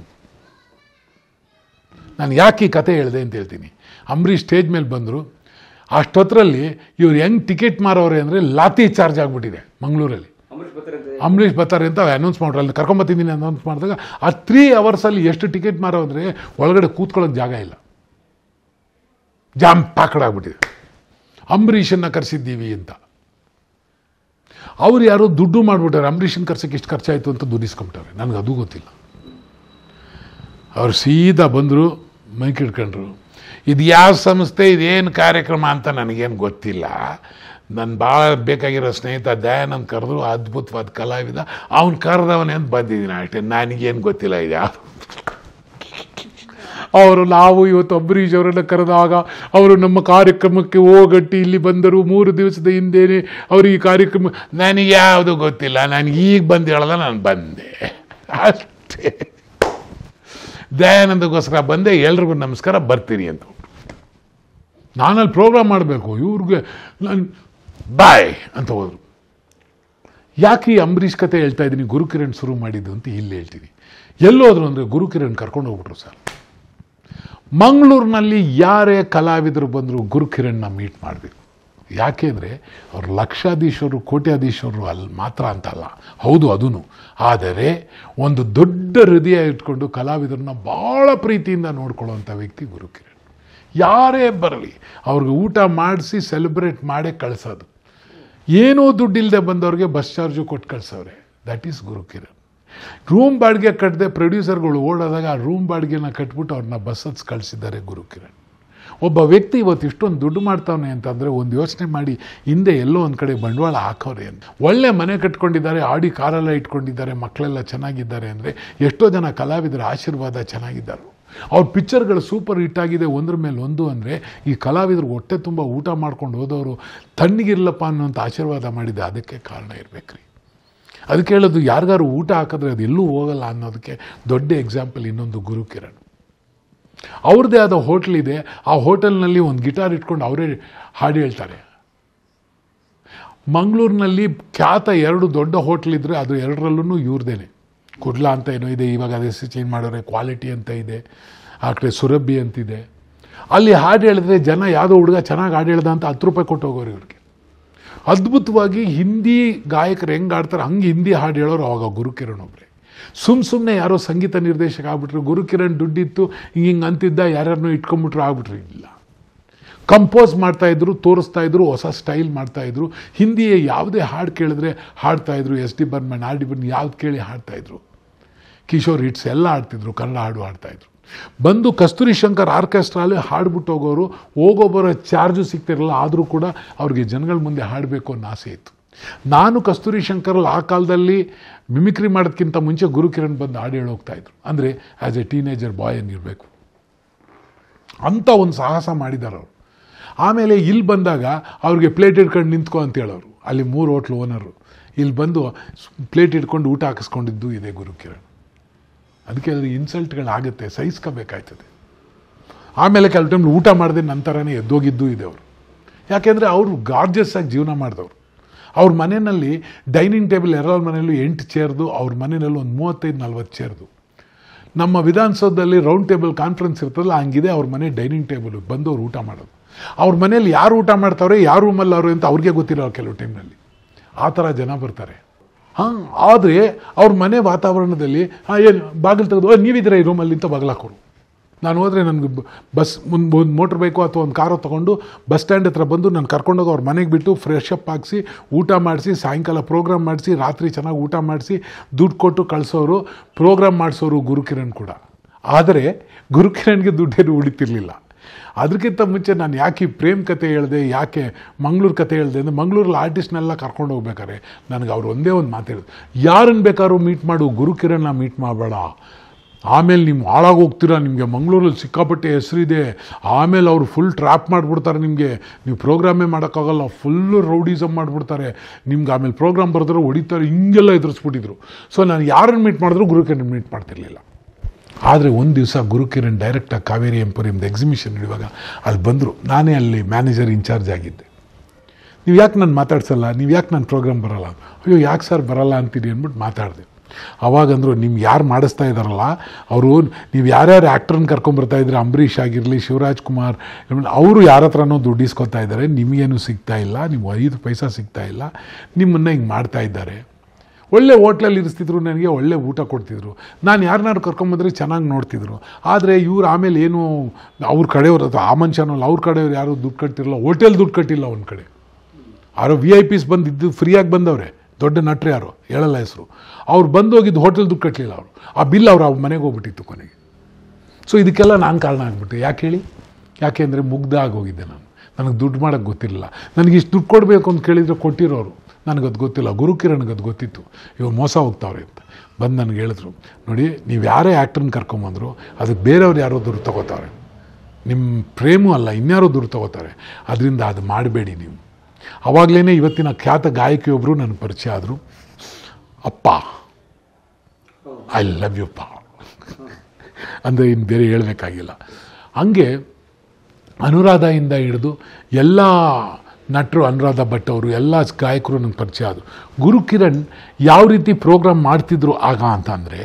Speaker 1: ನಾನು ಯಾಕೆ ಈ ಕತೆ ಹೇಳಿದೆ ಅಂತ ಹೇಳ್ತೀನಿ ಅಂಬರೀಷ್ ಸ್ಟೇಜ್ ಮೇಲೆ ಬಂದರು ಅಷ್ಟೊತ್ತರಲ್ಲಿ ಇವ್ರು ಹೆಂಗೆ ಟಿಕೆಟ್ ಮಾರೋರೆ ಅಂದರೆ ಲಾತಿ ಚಾರ್ಜ್ ಆಗಿಬಿಟ್ಟಿದೆ ಮಂಗಳೂರಲ್ಲಿ ಅಂಬರೀಷ್ ಬರ್ತಾರೆ ಅಂತ ಅನೌನ್ಸ್ ಮಾಡ್ರು ಅಲ್ಲಿ ಕರ್ಕೊಂಬತ್ತಿದ್ದೀನಿ ಅನೌನ್ಸ್ ಮಾಡಿದಾಗ ಆ ತ್ರೀ ಅವರ್ಸಲ್ಲಿ ಎಷ್ಟು ಟಿಕೆಟ್ ಮಾರೋ ಅಂದರೆ ಒಳಗಡೆ ಕೂತ್ಕೊಳ್ಳೋಕೆ ಜಾಗ ಇಲ್ಲ ಜಾಮ್ ಆಗಿಬಿಟ್ಟಿದೆ ಅಂಬರೀಷನ್ನು ಕರೆಸಿದ್ದೀವಿ ಅಂತ ಅವ್ರು ಯಾರೋ ದುಡ್ಡು ಮಾಡಿಬಿಟ್ಟಾರೆ ಅಂಬರೀಷನ್ ಕರ್ಸಕ್ಕೆ ಎಷ್ಟು ಖರ್ಚಾಯಿತು ಅಂತ ದುಡಿಸ್ಕೊಂಬಿಟ್ಟಾರೆ ನನಗೆ ಅದು ಗೊತ್ತಿಲ್ಲ ಅವ್ರು ಸೀದಾ ಬಂದರು ಮೈಕ್ ಇಟ್ಕೊಂಡ್ರು ಇದು ಯಾವ ಸಂಸ್ಥೆ ಇದೇನು ಕಾರ್ಯಕ್ರಮ ಅಂತ ನನಗೇನು ಗೊತ್ತಿಲ್ಲ ನನ್ನ ಭಾಳ ಬೇಕಾಗಿರೋ ಸ್ನೇಹಿತ ದಯಾನಂದ್ ಕರೆದ್ರು ಅದ್ಭುತವಾದ ಕಲಾವಿದ ಅವ್ನು ಕರೆದವನೇ ಅಂತ ಬಂದಿದ್ದೀನಿ ಅಷ್ಟೇ ನನಗೇನು ಗೊತ್ತಿಲ್ಲ ಇದು ಯಾರು ಅವರು ನಾವು ಇವತ್ತು ಅಂಬರೀಷ್ ಕರೆದಾಗ ಅವರು ನಮ್ಮ ಕಾರ್ಯಕ್ರಮಕ್ಕೆ ಹೋಗಟ್ಟಿ ಇಲ್ಲಿ ಬಂದರು ಮೂರು ದಿವಸದ ಹಿಂದೇನೆ ಅವರು ಈ ಕಾರ್ಯಕ್ರಮ ನನಗೆ ಯಾವುದು ಗೊತ್ತಿಲ್ಲ ನನಗೆ ಈಗ ಬಂದು ಹೇಳಲ್ಲ ನಾನು ಬಂದೆ ಅಷ್ಟೇ ದಯಾನಂದಗೋಸ್ಕರ ಬಂದೆ ಎಲ್ರಿಗೂ ನಮಸ್ಕಾರ ಬರ್ತೀನಿ ಅಂತ ನಾನಲ್ಲಿ ಪ್ರೋಗ್ರಾಮ್ ಮಾಡಬೇಕು ಇವ್ರಿಗೆ ನಾನು ಬಾಯ್ ಅಂತ ಹೋದರು ಯಾಕೆ ಈ ಅಂಬರೀಷ್ ಕತೆ ಹೇಳ್ತಾ ಇದ್ದೀನಿ ಗುರುಕಿರಣ್ ಶುರು ಮಾಡಿದ್ದು ಅಂತ ಇಲ್ಲಿ ಹೇಳ್ತೀನಿ ಎಲ್ಲೋದ್ರು ಅಂದರೆ ಗುರುಕಿರಣ್ ಕರ್ಕೊಂಡು ಹೋಗ್ಬಿಟ್ರು ಸರ್ ಮಂಗಳೂರಿನಲ್ಲಿ ಯಾರೇ ಕಲಾವಿದರು ಬಂದರೂ ಗುರುಕಿರಣ್ನ ಮೀಟ್ ಮಾಡಬೇಕು ಯಾಕೆಂದರೆ ಅವರು ಲಕ್ಷಾಧೀಶರು ಕೋಟ್ಯಾಧೀಶರು ಅಲ್ಲಿ ಮಾತ್ರ ಅಂತಲ್ಲ ಹೌದು ಅದೂ ಆದರೆ ಒಂದು ದೊಡ್ಡ ಹೃದಯ ಇಟ್ಕೊಂಡು ಕಲಾವಿದರನ್ನ ಭಾಳ ಪ್ರೀತಿಯಿಂದ ನೋಡ್ಕೊಳ್ಳೋವಂಥ ವ್ಯಕ್ತಿ ಗುರುಕಿರಣ್ ಯಾರೇ ಬರಲಿ ಅವ್ರಿಗೆ ಊಟ ಮಾಡಿಸಿ ಸೆಲೆಬ್ರೇಟ್ ಮಾಡೇ ಕಳಿಸೋದು ಏನೂ ದುಡ್ಡಿಲ್ಲದೆ ಬಂದವ್ರಿಗೆ ಬಸ್ ಚಾರ್ಜು ಕೊಟ್ಟು ಕಳಿಸೋರೆ ದಟ್ ಈಸ್ ಗುರುಕಿರಣ್ ರೂಮ್ ಬಾಡಿಗೆ ಕಟ್ಟದೆ ಪ್ರೊಡ್ಯೂಸರ್ಗಳು ಓಡೋದಾಗ ಆ ರೂಮ್ ಬಾಡಿಗೆನ ಕಟ್ಬಿಟ್ಟು ಅವ್ರನ್ನ ಬಸ್ಸಸ್ ಕಳಿಸಿದ್ದಾರೆ ಗುರುಕಿರಣ್ ಒಬ್ಬ ವ್ಯಕ್ತಿ ಇವತ್ತು ಇಷ್ಟೊಂದು ದುಡ್ಡು ಮಾಡ್ತಾವನೆ ಅಂತಂದರೆ ಒಂದು ಯೋಚನೆ ಮಾಡಿ ಹಿಂದೆ ಎಲ್ಲೋ ಒಂದು ಕಡೆ ಬಂಡವಾಳ ಹಾಕೋರೆ ಅಂತ ಒಳ್ಳೆ ಮನೆ ಕಟ್ಕೊಂಡಿದ್ದಾರೆ ಆಡಿ ಕಾರೆಲ್ಲ ಇಟ್ಕೊಂಡಿದ್ದಾರೆ ಮಕ್ಕಳೆಲ್ಲ ಚೆನ್ನಾಗಿದ್ದಾರೆ ಅಂದರೆ ಎಷ್ಟೋ ಜನ ಕಲಾವಿದರ ಆಶೀರ್ವಾದ ಚೆನ್ನಾಗಿದ್ದಾರೆ ಅವ್ರ ಪಿಕ್ಚರ್ಗಳು ಸೂಪರ್ ಹಿಟ್ ಆಗಿದೆ ಒಂದ್ರ ಮೇಲೆ ಒಂದು ಅಂದರೆ ಈ ಕಲಾವಿದರು ಹೊಟ್ಟೆ ತುಂಬ ಊಟ ಮಾಡ್ಕೊಂಡು ಹೋದವರು ತಣ್ಣಗಿರ್ಲಪ್ಪ ಅನ್ನೋಂಥ ಆಶೀರ್ವಾದ ಮಾಡಿದ ಅದಕ್ಕೆ ಕಾರಣ ಇರಬೇಕ್ರಿ ಅದಕ್ಕೆ ಹೇಳೋದು ಯಾರಿಗಾರು ಊಟ ಹಾಕಿದ್ರೆ ಅದು ಎಲ್ಲೂ ಹೋಗಲ್ಲ ಅನ್ನೋದಕ್ಕೆ ದೊಡ್ಡ ಎಕ್ಸಾಂಪಲ್ ಇನ್ನೊಂದು ಗುರುಕಿರಣ್ ಅವ್ರದ್ದೇ ಆದ ಹೋಟ್ಲಿದೆ ಆ ಹೋಟೆಲ್ನಲ್ಲಿ ಒಂದು ಗಿಟಾರ್ ಇಟ್ಕೊಂಡು ಅವರೇ ಹಾಡು ಹೇಳ್ತಾರೆ ಮಂಗಳೂರಿನಲ್ಲಿ ಖ್ಯಾತ ಎರಡು ದೊಡ್ಡ ಇದ್ದರೆ ಅದು ಎರಡರಲ್ಲೂ ಇವ್ರದೇನೆ ಕುಡ್ಲಾ ಅಂತ ಏನೋ ಇದೆ ಇವಾಗ ಅದೇ ಚೇಂಜ್ ಮಾಡೋರೆ ಕ್ವಾಲಿಟಿ ಅಂತ ಇದೆ ಆ ಕಡೆ ಸುರಭಿ ಅಂತಿದೆ ಅಲ್ಲಿ ಹಾಡು ಹೇಳಿದ್ರೆ ಜನ ಯಾವುದೋ ಹುಡುಗ ಚೆನ್ನಾಗಿ ಹಾಡು ಹೇಳ್ದ ಅಂತ ಹತ್ತು ರೂಪಾಯಿ ಕೊಟ್ಟು ಹೋಗೋರು ಇವ್ರಿಗೆ ಅದ್ಭುತವಾಗಿ ಹಿಂದಿ ಗಾಯಕರು ಹೆಂಗೆ ಆಡ್ತಾರೆ ಹಂಗೆ ಹಿಂದಿ ಹಾಡು ಹೇಳೋರು ಅವಾಗ ಗುರುಕಿರಣ್ ಒಬ್ಬರೇ ಸುಮ್ ಸುಮ್ಮನೆ ಯಾರೋ ಸಂಗೀತ ನಿರ್ದೇಶಕ ಆಗ್ಬಿಟ್ರು ಗುರುಕಿರಣ್ ದುಡ್ಡಿತ್ತು ಹಿಂಗೆ ಹಿಂಗೆ ಅಂತಿದ್ದ ಯಾರ್ಯಾರನ್ನೂ ಇಟ್ಕೊಂಬಿಟ್ರು ಆಗ್ಬಿಟ್ರು ಇಲ್ಲ ಕಂಪೋಸ್ ಮಾಡ್ತಾಯಿದ್ರು ತೋರಿಸ್ತಾಯಿದ್ರು ಹೊಸ ಸ್ಟೈಲ್ ಮಾಡ್ತಾಯಿದ್ರು ಹಿಂದಿಯೇ ಯಾವುದೇ ಹಾಡು ಕೇಳಿದ್ರೆ ಹಾಡ್ತಾಯಿದ್ರು S D Burman R D Burman ಯಾವ್ದು ಕೇಳಿ ಹಾಡ್ತಾಯಿದ್ರು ಕಿಶೋರ್ ಹಿಟ್ಸ್ ಎಲ್ಲ ಆಡ್ತಿದ್ರು ಕನ್ನಡ ಹಾಡು ಹಾಡ್ತಾಯಿದ್ರು ಬಂದು ಕಸ್ತೂರಿ ಶಂಕರ್ ಆರ್ಕೆಸ್ಟ್ರಾಲೇ ಹಾಡ್ಬಿಟ್ಟು ಹೋಗೋರು ಹೋಗೋ ಬರೋ ಚಾರ್ಜು ಸಿಗ್ತಿರಲ್ಲ ಆದರೂ ಕೂಡ ಅವ್ರಿಗೆ ಜನಗಳ ಮುಂದೆ ಹಾಡಬೇಕು ಅನ್ನೋ ಆಸೆ ಇತ್ತು ನಾನು ಕಸ್ತೂರಿ ಶಂಕರಲ್ಲಿ ಆ ಕಾಲದಲ್ಲಿ ಮಿಮಿಕ್ರಿ ಮಾಡೋದಕ್ಕಿಂತ ಮುಂಚೆ ಗುರುಕಿರಣ್ ಬಂದು ಹಾಡು ಇದ್ರು ಅಂದರೆ ಆ್ಯಸ್ ಎ ಟೀನೇಜರ್ ಬಾಯ್ ಏನಿರಬೇಕು ಅಂಥ ಒಂದು ಸಾಹಸ ಮಾಡಿದ್ದಾರೆ ಅವರು ಆಮೇಲೆ ಇಲ್ಲಿ ಬಂದಾಗ ಅವ್ರಿಗೆ ಪ್ಲೇಟ್ ಹಿಡ್ಕೊಂಡು ನಿಂತ್ಕೊ ಅಂತ ಹೇಳೋರು ಅಲ್ಲಿ ಮೂರು ಹೋಟ್ಲು ಓನರು ಇಲ್ಲಿ ಬಂದು ಪ್ಲೇಟ್ ಹಿಡ್ಕೊಂಡು ಊಟ ಹಾಕಿಸ್ಕೊಂಡಿದ್ದು ಇದೆ ಗುರುಕಿರಣ್ ಅದಕ್ಕೆ ಅದ್ರ ಇನ್ಸಲ್ಟ್ಗಳಾಗುತ್ತೆ ಸಹಿಸ್ಕೋಬೇಕಾಯ್ತದೆ ಆಮೇಲೆ ಕೆಲವು ಟೈಮ್ ಊಟ ಮಾಡಿದ ನಂತರನೇ ಎದ್ದೋಗಿದ್ದೂ ಇದೆ ಅವರು ಯಾಕೆಂದರೆ ಅವರು ಗಾರ್ಜಸ್ ಆಗಿ ಜೀವನ ಮಾಡಿದವರು ಅವ್ರ ಮನೆಯಲ್ಲಿ ಡೈನಿಂಗ್ ಟೇಬಲ್ ಎಲ್ಲರ ಮನೆಯಲ್ಲೂ ಎಂಟು ಚೇರ್ದು ಅವ್ರ ಮನೆಯಲ್ಲಿ ಒಂದು ಮೂವತ್ತೈದು ನಲ್ವತ್ತು ಚೇರ್ದು ನಮ್ಮ ವಿಧಾನಸೌಧದಲ್ಲಿ ರೌಂಡ್ ಟೇಬಲ್ ಕಾನ್ಫರೆನ್ಸ್ ಇರ್ತದಲ್ಲ ಹಂಗಿದೆ ಅವ್ರ ಮನೆ ಡೈನಿಂಗ್ ಟೇಬಲ್ ಅವ್ರು ಊಟ ಮಾಡೋದು ಅವ್ರ ಮನೇಲಿ ಯಾರು ಊಟ ಮಾಡ್ತಾವ್ರೆ ಯಾರು ರೂಮಲ್ಲಿ ಅವರು ಅಂತ ಅವ್ರಿಗೆ ಗೊತ್ತಿರೋ ಕೆಲವು ಟೈಮ್ನಲ್ಲಿ ಆ ಥರ ಜನ ಬರ್ತಾರೆ ಹಾಂ ಆದರೆ ಅವ್ರ ಮನೆ ವಾತಾವರಣದಲ್ಲಿ ಹಾಂ ಏನು ಬಾಗಿಲು ತೆಗೆದು ನೀವಿದ್ರೆ ಈ ರೂಮಲ್ಲಿ ಅಂತ ಕೊಡು ನಾನು ಹೋದರೆ ನನಗೆ ಬಸ್ ಮುಂದೆ ಒಂದು ಮೋಟ್ರ್ ಬೈಕು ಅಥವಾ ಒಂದು ಕಾರು ತೊಗೊಂಡು ಬಸ್ ಸ್ಟ್ಯಾಂಡ್ ಹತ್ರ ಬಂದು ನಾನು ಕರ್ಕೊಂಡೋಗಿ ಅವ್ರ ಮನೆಗೆ ಬಿಟ್ಟು ಫ್ರೆಶ್ ಅಪ್ ಹಾಕಿಸಿ ಊಟ ಮಾಡಿಸಿ ಸಾಯಂಕಾಲ ಪ್ರೋಗ್ರಾಮ್ ಮಾಡಿಸಿ ರಾತ್ರಿ ಚೆನ್ನಾಗಿ ಊಟ ಮಾಡಿಸಿ ದುಡ್ಡು ಕೊಟ್ಟು ಕಳಿಸೋರು ಪ್ರೋಗ್ರಾಮ್ ಮಾಡಿಸೋರು ಗುರುಕಿರಣ್ ಕೂಡ ಆದರೆ ಗುರುಕಿರಣ್ಗೆ ದುಡ್ಡೇನು ಉಳಿತಿರ್ಲಿಲ್ಲ ಅದಕ್ಕಿಂತ ಮುಂಚೆ ನಾನು ಯಾಕೆ ಈ ಪ್ರೇಮ್ ಕತೆ ಹೇಳಿದೆ ಯಾಕೆ ಮಂಗ್ಳೂರು ಕತೆ ಹೇಳಿದೆ ಅಂದರೆ ಮಂಗ್ಳೂರಲ್ಲಿ ಆರ್ಟಿಸ್ಟ್ನೆಲ್ಲ ಕರ್ಕೊಂಡು ಹೋಗ್ಬೇಕಾರೆ ನನಗೆ ಅವ್ರು ಒಂದೇ ಒಂದು ಮಾತು ಹೇಳಿದ್ರು ಯಾರನ್ನು ಬೇಕಾದ್ರೂ ಮೀಟ್ ಮಾಡು ಗುರುಕಿರಣ್ನ ಮೀಟ್ ಮಾಡಬೇಡ ಆಮೇಲೆ ನಿಮ್ಮ ಹೋಗ್ತೀರಾ ನಿಮಗೆ ಮಂಗಳೂರಲ್ಲಿ ಸಿಕ್ಕಾಪಟ್ಟೆ ಹೆಸರಿದೆ ಆಮೇಲೆ ಅವರು ಫುಲ್ ಟ್ರ್ಯಾಪ್ ಮಾಡಿಬಿಡ್ತಾರೆ ನಿಮಗೆ ನೀವು ಪ್ರೋಗ್ರಾಮೇ ಮಾಡೋಕ್ಕಾಗಲ್ಲ ಫುಲ್ಲು ರೌಡಿಸಮ್ ಮಾಡಿಬಿಡ್ತಾರೆ ನಿಮ್ಗೆ ಆಮೇಲೆ ಪ್ರೋಗ್ರಾಮ್ ಬರೆದ್ರೆ ಹೊಡಿತಾರೆ ಹಿಂಗೆಲ್ಲ ಎದುರಿಸ್ಬಿಟ್ಟಿದ್ರು ಸೊ ನಾನು ಯಾರನ್ನು ಮೀಟ್ ಮಾಡಿದ್ರು ಗುರುಕಿರಣ್ ಮೀಟ್ ಮಾಡ್ತಿರ್ಲಿಲ್ಲ ಆದರೆ ಒಂದು ದಿವಸ ಗುರುಕಿರಣ್ ಡೈರೆಕ್ಟಾಗಿ ಕಾವೇರಿ ಎಂಪೋರಿಯಮ್ದು ಎಕ್ಸಿಬಿಷನ್ ಇಡುವಾಗ ಅಲ್ಲಿ ಬಂದರು ನಾನೇ ಅಲ್ಲಿ ಮ್ಯಾನೇಜರ್ ಇನ್ಚಾರ್ಜ್ ಆಗಿದ್ದೆ ನೀವು ಯಾಕೆ ನಾನು ಮಾತಾಡ್ಸಲ್ಲ ನೀವು ಯಾಕೆ ನಾನು ಪ್ರೋಗ್ರಾಮ್ ಬರೋಲ್ಲ ಅಯ್ಯೋ ಯಾಕೆ ಸರ್ ಬರಲ್ಲ ಅಂತೀರಿ ಅಂದ್ಬಿಟ್ಟು ಮಾತಾಡಿದೆ ಅವಾಗಂದರು ನಿಮ್ಗೆ ಯಾರು ಮಾಡಿಸ್ತಾ ಇದ್ದಾರಲ್ಲ ಅವರು ನೀವು ಯಾರ್ಯಾರು ಆ್ಯಕ್ಟ್ರನ್ನ ಕರ್ಕೊಂಡ್ಬರ್ತಾ ಇದ್ರೆ ಅಂಬರೀಷ್ ಆಗಿರಲಿ ಶಿವರಾಜ್ ಕುಮಾರ್ ಅವರು ಯಾರ ಹತ್ರನೋ ದುಡ್ಡು ಇಸ್ಕೊತಾ ಇದ್ದಾರೆ ನಿಮಗೇನು ಸಿಗ್ತಾ ಇಲ್ಲ ನೀವು ಐದು ಪೈಸಾ ಸಿಗ್ತಾ ಇಲ್ಲ ನಿಮ್ಮನ್ನು ಹಿಂಗೆ ಮಾಡ್ತಾ ಇದ್ದಾರೆ ಒಳ್ಳೆ ಹೋಟ್ಲಲ್ಲಿ ಇರಿಸ್ತಿದ್ರು ನನಗೆ ಒಳ್ಳೆ ಊಟ ಕೊಡ್ತಿದ್ರು ನಾನು ಯಾರನ್ನಾರು ಕರ್ಕೊಂಬಂದ್ರೆ ಚೆನ್ನಾಗಿ ನೋಡ್ತಿದ್ರು ಆದರೆ ಇವ್ರು ಆಮೇಲೆ ಏನು ಅವ್ರ ಕಡೆಯವ್ರು ಅಥವಾ ಆ ಮನುಷ್ಯನಲ್ಲ ಅವ್ರ ಕಡೆಯವ್ರು ಯಾರು ದುಡ್ಡು ಕಟ್ಟಿರಲ್ಲ ಹೋಟೆಲ್ ದುಡ್ಡು ಕಟ್ಟಿಲ್ಲ ಒಂದು ಕಡೆ ಯಾರೋ ವಿ ಐ ಪಿಸ್ ಬಂದಿದ್ದು ಫ್ರೀಯಾಗಿ ಬಂದವ್ರೆ ದೊಡ್ಡ ನಟ್ರು ಯಾರು ಹೇಳಲ್ಲ ಹೆಸರು ಅವ್ರು ಬಂದು ಹೋಗಿದ್ದು ಹೋಟೆಲ್ ದುಡ್ಡು ಕಟ್ಟಲಿಲ್ಲ ಅವರು ಆ ಬಿಲ್ ಅವರು ಅವ್ರ ಮನೆಗೆ ಹೋಗ್ಬಿಟ್ಟಿತ್ತು ಕೊನೆಗೆ ಸೊ ಇದಕ್ಕೆಲ್ಲ ನಾನು ಕಾರಣ ಆಗಿಬಿಟ್ಟೆ ಯಾಕೆ ಹೇಳಿ ಯಾಕೆ ಅಂದರೆ ಮುಗ್ಧ ಆಗೋಗಿದ್ದೆ ನಾನು ನನಗೆ ದುಡ್ಡು ಮಾಡೋಕ್ಕೆ ಗೊತ್ತಿರಲಿಲ್ಲ ನನಗೆ ಇಷ್ಟು ದುಡ್ಡು ಕೊಡಬೇಕು ಅಂತ ಕೇಳಿದರೆ ಕೊಟ್ಟಿರೋರು ನನಗದು ಗೊತ್ತಿಲ್ಲ ಅದು ಗೊತ್ತಿತ್ತು ಇವ್ರು ಮೋಸ ಹೋಗ್ತಾವ್ರೆ ಅಂತ ಬಂದು ನನಗೆ ಹೇಳಿದ್ರು ನೋಡಿ ನೀವು ಯಾರೇ ಆ್ಯಕ್ಟ್ರನ್ನ ಕರ್ಕೊಂಬಂದ್ರು ಅದಕ್ಕೆ ಬೇರೆಯವ್ರು ಯಾರೋ ದುಡ್ಡು ತೊಗೋತಾರೆ ನಿಮ್ಮ ಪ್ರೇಮೂ ಅಲ್ಲ ಇನ್ಯಾರೋ ದುಡ್ಡು ತೊಗೋತಾರೆ ಅದರಿಂದ ಅದು ಮಾಡಬೇಡಿ ನೀವು ಆವಾಗಲೇ ಇವತ್ತಿನ ಖ್ಯಾತ ಗಾಯಕಿಯೊಬ್ಬರು ನನ್ನ ಪರಿಚಯ ಆದರು ಅಪ್ಪ ಐ ಲವ್ ಯು ಅಪ್ಪ ಅಂದರೆ ಇನ್ನು ಬೇರೆ ಹೇಳಬೇಕಾಗಿಲ್ಲ ಹಂಗೆ ಇಂದ ಹಿಡಿದು ಎಲ್ಲ ನಟರು ಅನುರಾಧ ಭಟ್ ಅವರು ಎಲ್ಲ ಗಾಯಕರು ನನಗೆ ಪರಿಚಯ ಆದರು ಗುರುಕಿರಣ್ ಯಾವ ರೀತಿ ಪ್ರೋಗ್ರಾಮ್ ಮಾಡ್ತಿದ್ರು ಆಗ ಅಂತಂದರೆ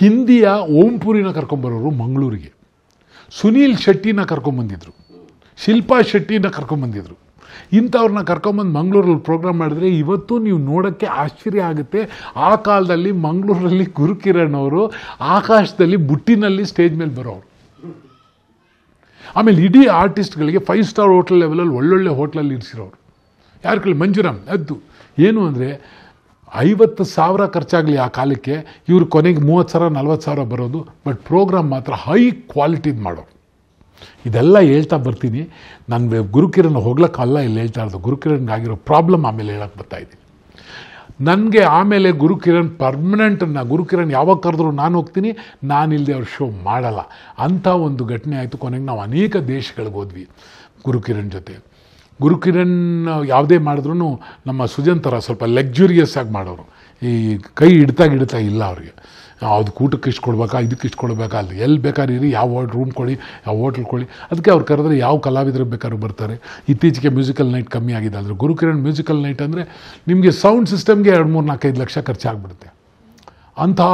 Speaker 1: ಹಿಂದಿಯ ಓಂಪುರಿನ ಕರ್ಕೊಂಬರೋರು ಮಂಗಳೂರಿಗೆ ಸುನೀಲ್ ಶೆಟ್ಟಿನ ಕರ್ಕೊಂಬಂದಿದ್ರು ಶಿಲ್ಪಾ ಶೆಟ್ಟಿನ ಕರ್ಕೊಂಬಂದಿದ್ರು ಇಂಥವ್ರನ್ನ ಕರ್ಕೊಂಬಂದು ಮಂಗಳೂರಲ್ಲಿ ಪ್ರೋಗ್ರಾಮ್ ಮಾಡಿದ್ರೆ ಇವತ್ತು ನೀವು ನೋಡೋಕ್ಕೆ ಆಶ್ಚರ್ಯ ಆಗುತ್ತೆ ಆ ಕಾಲದಲ್ಲಿ ಮಂಗಳೂರಲ್ಲಿ ಗುರುಕಿರಣ್ ಅವರು ಆಕಾಶದಲ್ಲಿ ಬುಟ್ಟಿನಲ್ಲಿ ಸ್ಟೇಜ್ ಮೇಲೆ ಬರೋರು ಆಮೇಲೆ ಇಡೀ ಆರ್ಟಿಸ್ಟ್ಗಳಿಗೆ ಫೈವ್ ಸ್ಟಾರ್ ಹೋಟ್ಲ್ ಲೆವೆಲಲ್ಲಿ ಒಳ್ಳೊಳ್ಳೆ ಹೋಟ್ಲಲ್ಲಿ ಇರಿಸಿರೋರು ಯಾರು ಕೇಳಿ ಮಂಜುರಾಮ್ ಅದು ಏನು ಅಂದರೆ ಐವತ್ತು ಸಾವಿರ ಖರ್ಚಾಗಲಿ ಆ ಕಾಲಕ್ಕೆ ಇವರು ಕೊನೆಗೆ ಮೂವತ್ತು ಸಾವಿರ ನಲ್ವತ್ತು ಸಾವಿರ ಬರೋದು ಬಟ್ ಪ್ರೋಗ್ರಾಮ್ ಮಾತ್ರ ಹೈ ಕ್ವಾಲಿಟಿದು ಮಾಡೋರು ಇದೆಲ್ಲ ಹೇಳ್ತಾ ಬರ್ತೀನಿ ನಾನು ಹೋಗ್ಲಕ್ಕೆ ಅಲ್ಲ ಇಲ್ಲಿ ಹೇಳ್ತಾ ಇರೋದು ಆಗಿರೋ ಪ್ರಾಬ್ಲಮ್ ಆಮೇಲೆ ಹೇಳಕ್ಕೆ ಬರ್ತಾ ಇದ್ದೀನಿ ನನಗೆ ಆಮೇಲೆ ಗುರುಕಿರಣ್ ಪರ್ಮನೆಂಟನ್ನು ಗುರುಕಿರಣ್ ಯಾವಾಗ ಕರೆದ್ರು ನಾನು ಹೋಗ್ತೀನಿ ನಾನು ಇಲ್ಲದೆ ಅವ್ರ ಶೋ ಮಾಡಲ್ಲ ಅಂಥ ಒಂದು ಘಟನೆ ಆಯಿತು ಕೊನೆಗೆ ನಾವು ಅನೇಕ ದೇಶಗಳಿಗೆ ಹೋದ್ವಿ ಗುರುಕಿರಣ್ ಜೊತೆ ಗುರುಕಿರಣ್ ಯಾವುದೇ ಮಾಡಿದ್ರೂ ನಮ್ಮ ಸುಜನ್ ಥರ ಸ್ವಲ್ಪ ಲಗ್ಜುರಿಯಸ್ ಆಗಿ ಮಾಡೋರು ಈ ಕೈ ಇಡ್ತಾ ಗಿಡ್ತಾ ಇಲ್ಲ ಅವ್ರಿಗೆ ಅದು ಊಟಕ್ಕೆ ಇಷ್ಟು ಕೊಡಬೇಕಾ ಇದಕ್ಕೆ ಇಷ್ಟು ಕೊಡಬೇಕಾ ಅಲ್ಲಿ ಎಲ್ಲಿ ಬೇಕಾದ್ರೆ ಇರಿ ಯಾವ ರೂಮ್ ಕೊಡಿ ಯಾವ ಹೋಟ್ಲ್ ಕೊಡಿ ಅದಕ್ಕೆ ಅವ್ರು ಕರೆದ್ರೆ ಯಾವ ಕಲಾವಿದರು ಬೇಕಾದ್ರೂ ಬರ್ತಾರೆ ಇತ್ತೀಚೆಗೆ ಮ್ಯೂಸಿಕಲ್ ನೈಟ್ ಕಮ್ಮಿ ಆಗಿದೆ ಅಂದರೆ ಗುರುಕಿರಣ್ ಮ್ಯೂಸಿಕಲ್ ನೈಟ್ ಅಂದರೆ ನಿಮಗೆ ಸೌಂಡ್ ಸಿಸ್ಟಮ್ಗೆ ಎರಡು ಮೂರು ನಾಲ್ಕೈದು ಲಕ್ಷ ಖರ್ಚಾಗ್ಬಿಡುತ್ತೆ ಅಂತಹ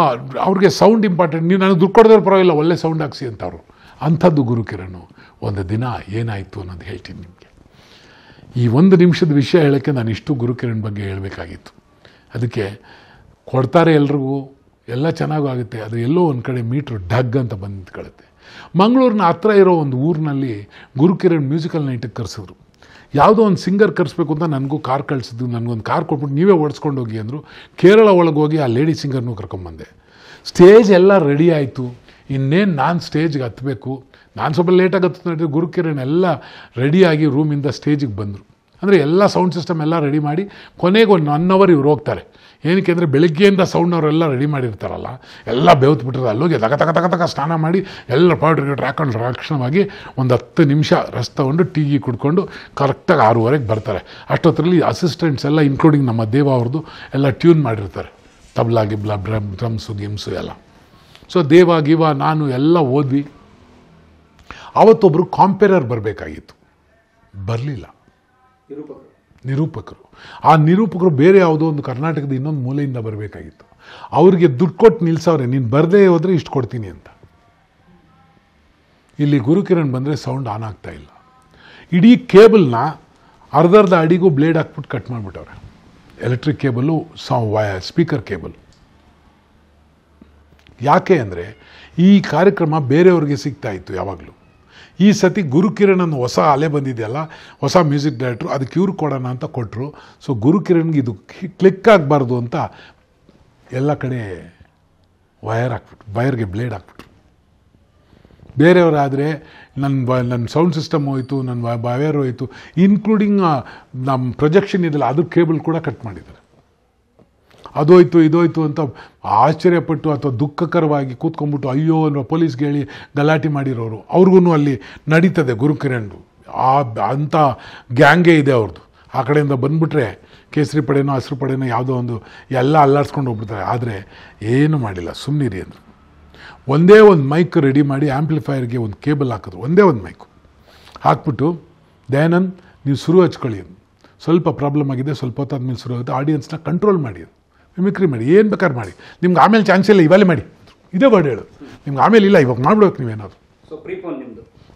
Speaker 1: ಅವ್ರಿಗೆ ಸೌಂಡ್ ಇಂಪಾರ್ಟೆಂಟ್ ನೀವು ನನಗೆ ದುಡ್ಡು ಕೊಡೋದ್ರೆ ಪರವಾಗಿಲ್ಲ ಒಳ್ಳೆ ಸೌಂಡ್ ಹಾಕ್ಸಿ ಅಂತವರು ಅಂಥದ್ದು ಗುರುಕಿರಣು ಒಂದು ದಿನ ಏನಾಯಿತು ಅನ್ನೋದು ಹೇಳ್ತೀನಿ ನಿಮಗೆ ಈ ಒಂದು ನಿಮಿಷದ ವಿಷಯ ಹೇಳೋಕ್ಕೆ ನಾನು ಇಷ್ಟು ಗುರುಕಿರಣ್ ಬಗ್ಗೆ ಹೇಳಬೇಕಾಗಿತ್ತು ಅದಕ್ಕೆ ಕೊಡ್ತಾರೆ ಎಲ್ರಿಗೂ ಎಲ್ಲ ಚೆನ್ನಾಗೂ ಆಗುತ್ತೆ ಅದು ಎಲ್ಲೋ ಒಂದು ಕಡೆ ಮೀಟ್ರ್ ಡಗ್ ಅಂತ ಬಂದ್ಕೊಳ್ಳುತ್ತೆ ಮಂಗಳೂರಿನ ಹತ್ರ ಇರೋ ಒಂದು ಊರಿನಲ್ಲಿ ಗುರುಕಿರಣ್ ಮ್ಯೂಸಿಕಲ್ ನೈಟಿಗೆ ಕರೆಸಿದ್ರು ಯಾವುದೋ ಒಂದು ಸಿಂಗರ್ ಕರೆಸ್ಬೇಕು ಅಂತ ನನಗೂ ಕಾರ್ ಕಳಿಸಿದ್ದು ನನಗೊಂದು ಕಾರ್ ಕೊಟ್ಬಿಟ್ಟು ನೀವೇ ಓಡಿಸ್ಕೊಂಡು ಹೋಗಿ ಅಂದರು ಕೇರಳ ಒಳಗೆ ಹೋಗಿ ಆ ಲೇಡಿ ಸಿಂಗರ್ನೂ ಕರ್ಕೊಂಡ್ಬಂದೆ ಸ್ಟೇಜ್ ಎಲ್ಲ ರೆಡಿ ಆಯಿತು ಇನ್ನೇನು ನಾನು ಸ್ಟೇಜ್ಗೆ ಹತ್ತಬೇಕು ನಾನು ಸ್ವಲ್ಪ ಲೇಟಾಗಿ ಹತ್ತು ನೋಡಿದ್ರೆ ಗುರುಕಿರಣ್ ಎಲ್ಲ ರೆಡಿಯಾಗಿ ರೂಮಿಂದ ಸ್ಟೇಜಿಗೆ ಬಂದರು ಅಂದರೆ ಎಲ್ಲ ಸೌಂಡ್ ಸಿಸ್ಟಮ್ ಎಲ್ಲ ರೆಡಿ ಮಾಡಿ ಕೊನೆಗೆ ಒಂದು ಒನ್ ಅವರ್ ಇವ್ರು ಹೋಗ್ತಾರೆ ಏನಕ್ಕೆ ಅಂದರೆ ಬೆಳಗ್ಗೆಯಿಂದ ಸೌಂಡ್ ಅವರೆಲ್ಲ ರೆಡಿ ಮಾಡಿರ್ತಾರಲ್ಲ ಎಲ್ಲ ಬೆವತ್ತು ಅಲ್ಲೋಗಿ ತಗ ತಗ ತಗ ತಗ ಸ್ನಾನ ಮಾಡಿ ಎಲ್ಲ ಪೌಡ್ರ್ ಗಿಟ್ರ್ ಹಾಕೊಂಡು ರಕ್ಷಣವಾಗಿ ಒಂದು ಹತ್ತು ನಿಮಿಷ ರಸ್ ತಗೊಂಡು ಟೀ ಕುಡ್ಕೊಂಡು ಕರೆಕ್ಟಾಗಿ ಆರೂವರೆಗೆ ಬರ್ತಾರೆ ಅಷ್ಟೊತ್ತರಲ್ಲಿ ಅಸಿಸ್ಟೆಂಟ್ಸ್ ಎಲ್ಲ ಇನ್ಕ್ಲೂಡಿಂಗ್ ನಮ್ಮ ದೇವ ಅವ್ರದ್ದು ಎಲ್ಲ ಟ್ಯೂನ್ ಮಾಡಿರ್ತಾರೆ ತಬ್ಲಾ ಗಿಬ್ಲಾ ಡ್ರಮ್ ಡ್ರಮ್ಸು ಗಿಮ್ಸು ಎಲ್ಲ ಸೊ ದೇವ ಗಿವ ನಾನು ಎಲ್ಲ ಓದ್ವಿ ಆವತ್ತೊಬ್ಬರು ಕಾಂಪೇರರ್ ಬರಬೇಕಾಗಿತ್ತು ಬರಲಿಲ್ಲ ನಿರೂಪಕರು ಆ ನಿರೂಪಕರು ಬೇರೆ ಯಾವುದೋ ಒಂದು ಕರ್ನಾಟಕದ ಇನ್ನೊಂದು ಮೂಲೆಯಿಂದ ಬರಬೇಕಾಗಿತ್ತು ಅವರಿಗೆ ದುಡ್ಡು ಕೊಟ್ಟು ನಿಲ್ಲಿಸವ್ರೆ ನೀನು ಬರದೇ ಹೋದರೆ ಇಷ್ಟು ಕೊಡ್ತೀನಿ ಅಂತ ಇಲ್ಲಿ ಗುರುಕಿರಣ್ ಬಂದರೆ ಸೌಂಡ್ ಆನ್ ಆಗ್ತಾ ಇಲ್ಲ ಇಡೀ ಕೇಬಲ್ನ ಅರ್ಧ ಅರ್ಧ ಅಡಿಗೂ ಬ್ಲೇಡ್ ಹಾಕ್ಬಿಟ್ಟು ಕಟ್ ಮಾಡಿಬಿಟ್ಟವ್ರೆ ಎಲೆಕ್ಟ್ರಿಕ್ ಕೇಬಲು ಸಾ ಸ್ಪೀಕರ್ ಕೇಬಲ್ ಯಾಕೆ ಅಂದರೆ ಈ ಕಾರ್ಯಕ್ರಮ ಬೇರೆಯವ್ರಿಗೆ ಸಿಗ್ತಾ ಇತ್ತು ಯಾವಾಗಲೂ ಈ ಸತಿ ಗುರುಕಿರಣ್ ಅನ್ನೋ ಹೊಸ ಅಲೆ ಬಂದಿದೆಯಲ್ಲ ಹೊಸ ಮ್ಯೂಸಿಕ್ ಡೈರೆಕ್ಟ್ರು ಅದು ಕ್ಯೂರ್ ಕೊಡೋಣ ಅಂತ ಕೊಟ್ಟರು ಸೊ ಗುರುಕಿರಣ್ಗೆ ಇದು ಕ್ಲಿಕ್ ಆಗಬಾರ್ದು ಅಂತ ಎಲ್ಲ ಕಡೆ ವಯರ್ ಹಾಕ್ಬಿಟ್ರು ವಯರ್ಗೆ ಬ್ಲೇಡ್ ಹಾಕ್ಬಿಟ್ರು ಬೇರೆಯವರಾದರೆ ನನ್ನ ಬ ನನ್ನ ಸೌಂಡ್ ಸಿಸ್ಟಮ್ ಹೋಯಿತು ನನ್ನ ವಯರ್ ಹೋಯಿತು ಇನ್ಕ್ಲೂಡಿಂಗ್ ನಮ್ಮ ಪ್ರೊಜೆಕ್ಷನ್ ಇದೆಲ್ಲ ಅದ್ರ ಕೇಬಲ್ ಕೂಡ ಕಟ್ ಮಾಡಿದ್ದಾರೆ ಅದೋಯ್ತು ಇದೋಯ್ತು ಅಂತ ಆಶ್ಚರ್ಯಪಟ್ಟು ಅಥವಾ ದುಃಖಕರವಾಗಿ ಕೂತ್ಕೊಂಡ್ಬಿಟ್ಟು ಅಯ್ಯೋ ಅನ್ನೋ ಪೊಲೀಸ್ಗೆ ಹೇಳಿ ಗಲಾಟೆ ಮಾಡಿರೋರು ಅವ್ರಿಗೂ ಅಲ್ಲಿ ನಡೀತದೆ ಗುರುಕಿರಣ್ ಆ ಅಂಥ ಗ್ಯಾಂಗೇ ಇದೆ ಅವ್ರದ್ದು ಆ ಕಡೆಯಿಂದ ಬಂದುಬಿಟ್ರೆ ಕೇಸರಿ ಪಡೆನೋ ಹಸಿರು ಪಡೆನೋ ಯಾವುದೋ ಒಂದು ಎಲ್ಲ ಅಲ್ಲಾಡ್ಸ್ಕೊಂಡು ಹೋಗ್ಬಿಡ್ತಾರೆ ಆದರೆ ಏನು ಮಾಡಿಲ್ಲ ಸುಮ್ಮನಿರಿ ಅಂದರು ಒಂದೇ ಒಂದು ಮೈಕ್ ರೆಡಿ ಮಾಡಿ ಆ್ಯಂಪ್ಲಿಫೈಯರ್ಗೆ ಒಂದು ಕೇಬಲ್ ಹಾಕಿದ್ರು ಒಂದೇ ಒಂದು ಮೈಕು ಹಾಕ್ಬಿಟ್ಟು ದಯಾನಂದ್ ನೀವು ಶುರು ಹಚ್ಕೊಳ್ಳಿ ಸ್ವಲ್ಪ ಪ್ರಾಬ್ಲಮ್ ಆಗಿದೆ ಸ್ವಲ್ಪ ಹೊತ್ತಾದ್ಮೇಲೆ ಶುರು ಆಗುತ್ತೆ ಆಡಿಯನ್ಸ್ನ ಕಂಟ್ರೋಲ್ ಮಾಡಿ ಮಿಮಿಕ್ರಿ ಮಾಡಿ ಏನು ಬೇಕಾದ್ರೆ ಮಾಡಿ ನಿಮ್ಗೆ ಆಮೇಲೆ ಚಾನ್ಸ್ ಇಲ್ಲ ಇವಾಗಲೇ ಮಾಡಿ ಇದೇ ವರ್ಡ್ ಹೇಳು ನಿಮ್ಗೆ ಆಮೇಲೆ ಇಲ್ಲ ಇವಾಗ ಮಾಡ್ಬಿಡ್ಬೇಕು ನೀವೇನಾದ್ರು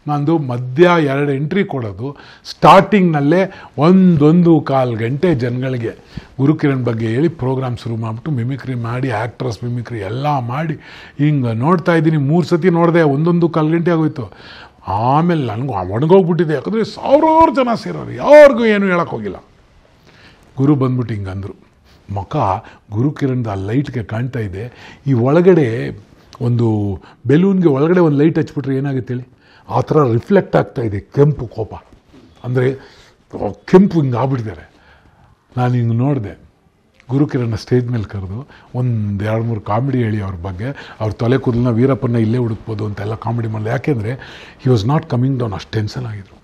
Speaker 1: ನಂದು ಮಧ್ಯ ಎರಡು ಎಂಟ್ರಿ ಕೊಡೋದು ಸ್ಟಾರ್ಟಿಂಗ್ನಲ್ಲೇ ಒಂದೊಂದು ಕಾಲು ಗಂಟೆ ಜನಗಳಿಗೆ ಗುರುಕಿರಣ್ ಬಗ್ಗೆ ಹೇಳಿ ಪ್ರೋಗ್ರಾಮ್ ಶುರು ಮಾಡಿಬಿಟ್ಟು ಮಿಮಿಕ್ರಿ ಮಾಡಿ ಆ್ಯಕ್ಟ್ರಸ್ ಮಿಮಿಕ್ರಿ ಎಲ್ಲ ಮಾಡಿ ಹಿಂಗೆ ನೋಡ್ತಾ ಇದ್ದೀನಿ ಮೂರು ಸತಿ ನೋಡಿದೆ ಒಂದೊಂದು ಕಾಲು ಗಂಟೆ ಆಗೋಯ್ತು ಆಮೇಲೆ ನನಗೂ ಒಣಗೋಗ್ಬಿಟ್ಟಿದೆ ಯಾಕಂದರೆ ಸಾವಿರಾರು ಜನ ಸೇರೋರು ಯಾರಿಗೂ ಏನು ಹೇಳೋಕ್ಕೋಗಿಲ್ಲ ಗುರು ಬಂದ್ಬಿಟ್ಟು ಅಂದರು ಮುಖ ಗುರುಕಿರಣದ ಆ ಲೈಟ್ಗೆ ಕಾಣ್ತಾ ಇದೆ ಈ ಒಳಗಡೆ ಒಂದು ಬೆಲೂನ್ಗೆ ಒಳಗಡೆ ಒಂದು ಲೈಟ್ ಹಚ್ಬಿಟ್ರೆ ಏನಾಗುತ್ತೆ ಹೇಳಿ ಆ ಥರ ರಿಫ್ಲೆಕ್ಟ್ ಆಗ್ತಾ ಇದೆ ಕೆಂಪು ಕೋಪ ಅಂದರೆ ಕೆಂಪು ಹಿಂಗೆ ಆಗ್ಬಿಟ್ಟಿದ್ದಾರೆ ನಾನು ಹಿಂಗೆ ನೋಡಿದೆ ಗುರುಕಿರಣ ಸ್ಟೇಜ್ ಮೇಲೆ ಕರೆದು ಒಂದು ಎರಡು ಮೂರು ಕಾಮಿಡಿ ಹೇಳಿ ಅವ್ರ ಬಗ್ಗೆ ಅವ್ರ ತಲೆ ಕೂದಲನ್ನ ವೀರಪ್ಪನ ಇಲ್ಲೇ ಹುಡುಕ್ಬೋದು ಅಂತೆಲ್ಲ ಕಾಮಿಡಿ ಮಾಡಿದೆ ಯಾಕೆಂದರೆ he was not coming down ಅಷ್ಟು ಟೆನ್ಷನ್ ಆಗಿದ್ರು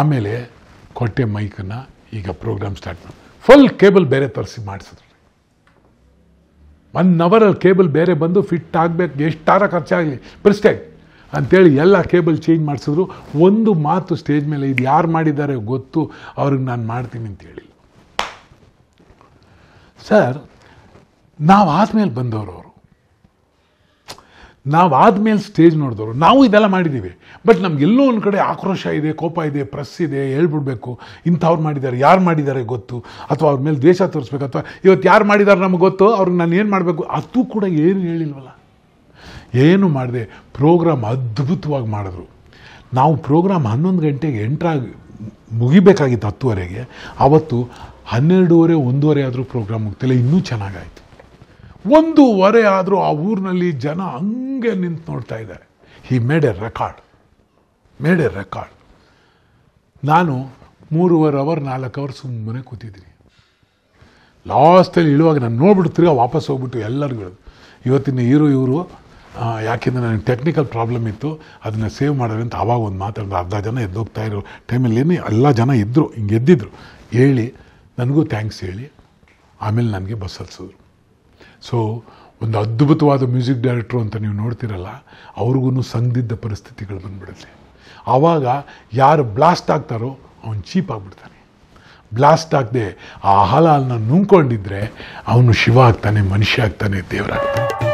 Speaker 1: ಆಮೇಲೆ ಕೊಟ್ಟೆ ಮೈಕನ್ನು ಈಗ ಪ್ರೋಗ್ರಾಮ್ ಸ್ಟಾರ್ಟ್ ಮಾಡಿ ಫುಲ್ ಕೇಬಲ್ ಬೇರೆ ತರಿಸಿ ಮಾಡಿಸಿದ್ರು ಒನ್ ಅವರಲ್ಲಿ ಕೇಬಲ್ ಬೇರೆ ಬಂದು ಫಿಟ್ ಆಗಬೇಕು ಎಷ್ಟು ಖರ್ಚಾಗಲಿ ಪ್ರಶ್ನೆ ಅಂತೇಳಿ ಅಂಥೇಳಿ ಎಲ್ಲ ಕೇಬಲ್ ಚೇಂಜ್ ಮಾಡಿಸಿದ್ರು ಒಂದು ಮಾತು ಸ್ಟೇಜ್ ಮೇಲೆ ಇದು ಯಾರು ಮಾಡಿದ್ದಾರೆ ಗೊತ್ತು ಅವ್ರಿಗೆ ನಾನು ಮಾಡ್ತೀನಿ ಅಂತ ಹೇಳಿಲ್ಲ ಸರ್ ನಾವು ಆದಮೇಲೆ ಬಂದವರು ಅವರು ನಾವು ಆದಮೇಲೆ ಸ್ಟೇಜ್ ನೋಡಿದವರು ನಾವು ಇದೆಲ್ಲ ಮಾಡಿದ್ದೀವಿ ಬಟ್ ನಮಗೆಲ್ಲೋ ಒಂದು ಕಡೆ ಆಕ್ರೋಶ ಇದೆ ಕೋಪ ಇದೆ ಪ್ರೆಸ್ ಇದೆ ಹೇಳ್ಬಿಡ್ಬೇಕು ಇಂಥವ್ರು ಮಾಡಿದ್ದಾರೆ ಯಾರು ಮಾಡಿದ್ದಾರೆ ಗೊತ್ತು ಅಥವಾ ಅವ್ರ ಮೇಲೆ ದ್ವೇಷ ತೋರಿಸ್ಬೇಕು ಅಥವಾ ಇವತ್ತು ಯಾರು ಮಾಡಿದ್ದಾರೆ ನಮಗೆ ಗೊತ್ತು ಅವ್ರಿಗೆ ನಾನು ಏನು ಮಾಡಬೇಕು ಅದು ಕೂಡ ಏನು ಹೇಳಿಲ್ವಲ್ಲ ಏನು ಮಾಡಿದೆ ಪ್ರೋಗ್ರಾಮ್ ಅದ್ಭುತವಾಗಿ ಮಾಡಿದ್ರು ನಾವು ಪ್ರೋಗ್ರಾಮ್ ಹನ್ನೊಂದು ಗಂಟೆಗೆ ಎಂಟ್ರಾಗಿ ಮುಗಿಬೇಕಾಗಿತ್ತು ಹತ್ತುವರೆಗೆ ಆವತ್ತು ಹನ್ನೆರಡೂವರೆ ಒಂದೂವರೆ ಆದರೂ ಪ್ರೋಗ್ರಾಮ್ ಮುಗ್ತಿಲ್ಲ ಇನ್ನೂ ಚೆನ್ನಾಗಾಯಿತು ಒಂದೂವರೆ ಆದರೂ ಆ ಊರಿನಲ್ಲಿ ಜನ ಹಂಗೆ ನಿಂತು ನೋಡ್ತಾ ಇದ್ದಾರೆ he made a record made a record ನಾನು ಮೂರುವರೆ ಅವರ್ ನಾಲ್ಕು ಅವರ್ ಸುಮ್ಮನೆ ಕೂತಿದ್ದೀನಿ ಲಾಸ್ಟಲ್ಲಿ ಇಳುವಾಗ ನಾನು ನೋಡ್ಬಿಟ್ಟು ತಿರ್ಗಾ ವಾಪಸ್ ಹೋಗ್ಬಿಟ್ಟು ಎಲ್ಲರಿಗೂ ಹೇಳೋದು ಇವತ್ತಿನ ಇರು ಇವರು ಯಾಕೆಂದರೆ ನನಗೆ ಟೆಕ್ನಿಕಲ್ ಪ್ರಾಬ್ಲಮ್ ಇತ್ತು ಅದನ್ನು ಸೇವ್ ಮಾಡೋದು ಅಂತ ಆವಾಗ ಒಂದು ಮಾತಾಡೋದು ಅರ್ಧ ಜನ ಎದ್ದೋಗ್ತಾ ಇರೋ ಟೈಮಲ್ಲಿ ಏನೇ ಎಲ್ಲ ಜನ ಇದ್ದರು ಹಿಂಗೆ ಎದ್ದಿದ್ರು ಹೇಳಿ ನನಗೂ ಥ್ಯಾಂಕ್ಸ್ ಹೇಳಿ ಆಮೇಲೆ ನನಗೆ ಬಸ್ ಹತ್ಸಿದ್ರು ಸೊ ಒಂದು ಅದ್ಭುತವಾದ ಮ್ಯೂಸಿಕ್ ಡೈರೆಕ್ಟ್ರು ಅಂತ ನೀವು ನೋಡ್ತಿರಲ್ಲ ಅವ್ರಿಗೂ ಸಂದಿದ್ದ ಪರಿಸ್ಥಿತಿಗಳು ಬಂದ್ಬಿಡುತ್ತೆ ಆವಾಗ ಯಾರು ಬ್ಲಾಸ್ಟ್ ಆಗ್ತಾರೋ ಅವನು ಚೀಪ್ ಆಗಿಬಿಡ್ತಾನೆ ಬ್ಲಾಸ್ಟ್ ಆಗದೆ ಆ ಹಲಾಲನ್ನ ನುಂಗ್ಕೊಂಡಿದ್ರೆ ಅವನು ಶಿವ ಆಗ್ತಾನೆ ಮನುಷ್ಯ ಆಗ್ತಾನೆ ದೇವರಾಗ್ತಾನೆ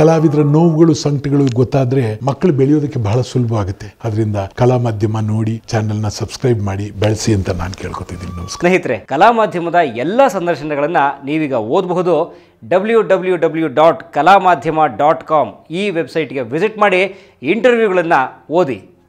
Speaker 1: ಕಲಾವಿದರ ನೋವುಗಳು ಸಂಕಟಗಳು ಗೊತ್ತಾದ್ರೆ ಮಕ್ಕಳು ಬೆಳೆಯೋದಕ್ಕೆ ಬಹಳ ಸುಲಭ ಆಗುತ್ತೆ ಅದರಿಂದ ಕಲಾ ಮಾಧ್ಯಮ ನೋಡಿ ಚಾನೆಲ್ನ ಸಬ್ಸ್ಕ್ರೈಬ್ ಮಾಡಿ ಬೆಳೆಸಿ ಅಂತ ನಾನು ಕೇಳ್ಕೊತಿದ್ದೀನಿ ನಮ್ಮ ಸ್ನೇಹಿತರೆ ಕಲಾ ಮಾಧ್ಯಮದ ಎಲ್ಲ ಸಂದರ್ಶನಗಳನ್ನ ನೀವೀಗ ಓದಬಹುದು ಡಬ್ಲ್ಯೂ ಡಬ್ಲ್ಯೂ ಡಬ್ಲ್ಯೂ ಡಾಟ್ ಕಲಾ ಮಾಧ್ಯಮ ಡಾಟ್ ಕಾಮ್ ಈ ವೆಬ್ಸೈಟ್ಗೆ ವಿಸಿಟ್ ಮಾಡಿ ಇಂಟರ್ವ್ಯೂಗಳನ್ನು ಓದಿ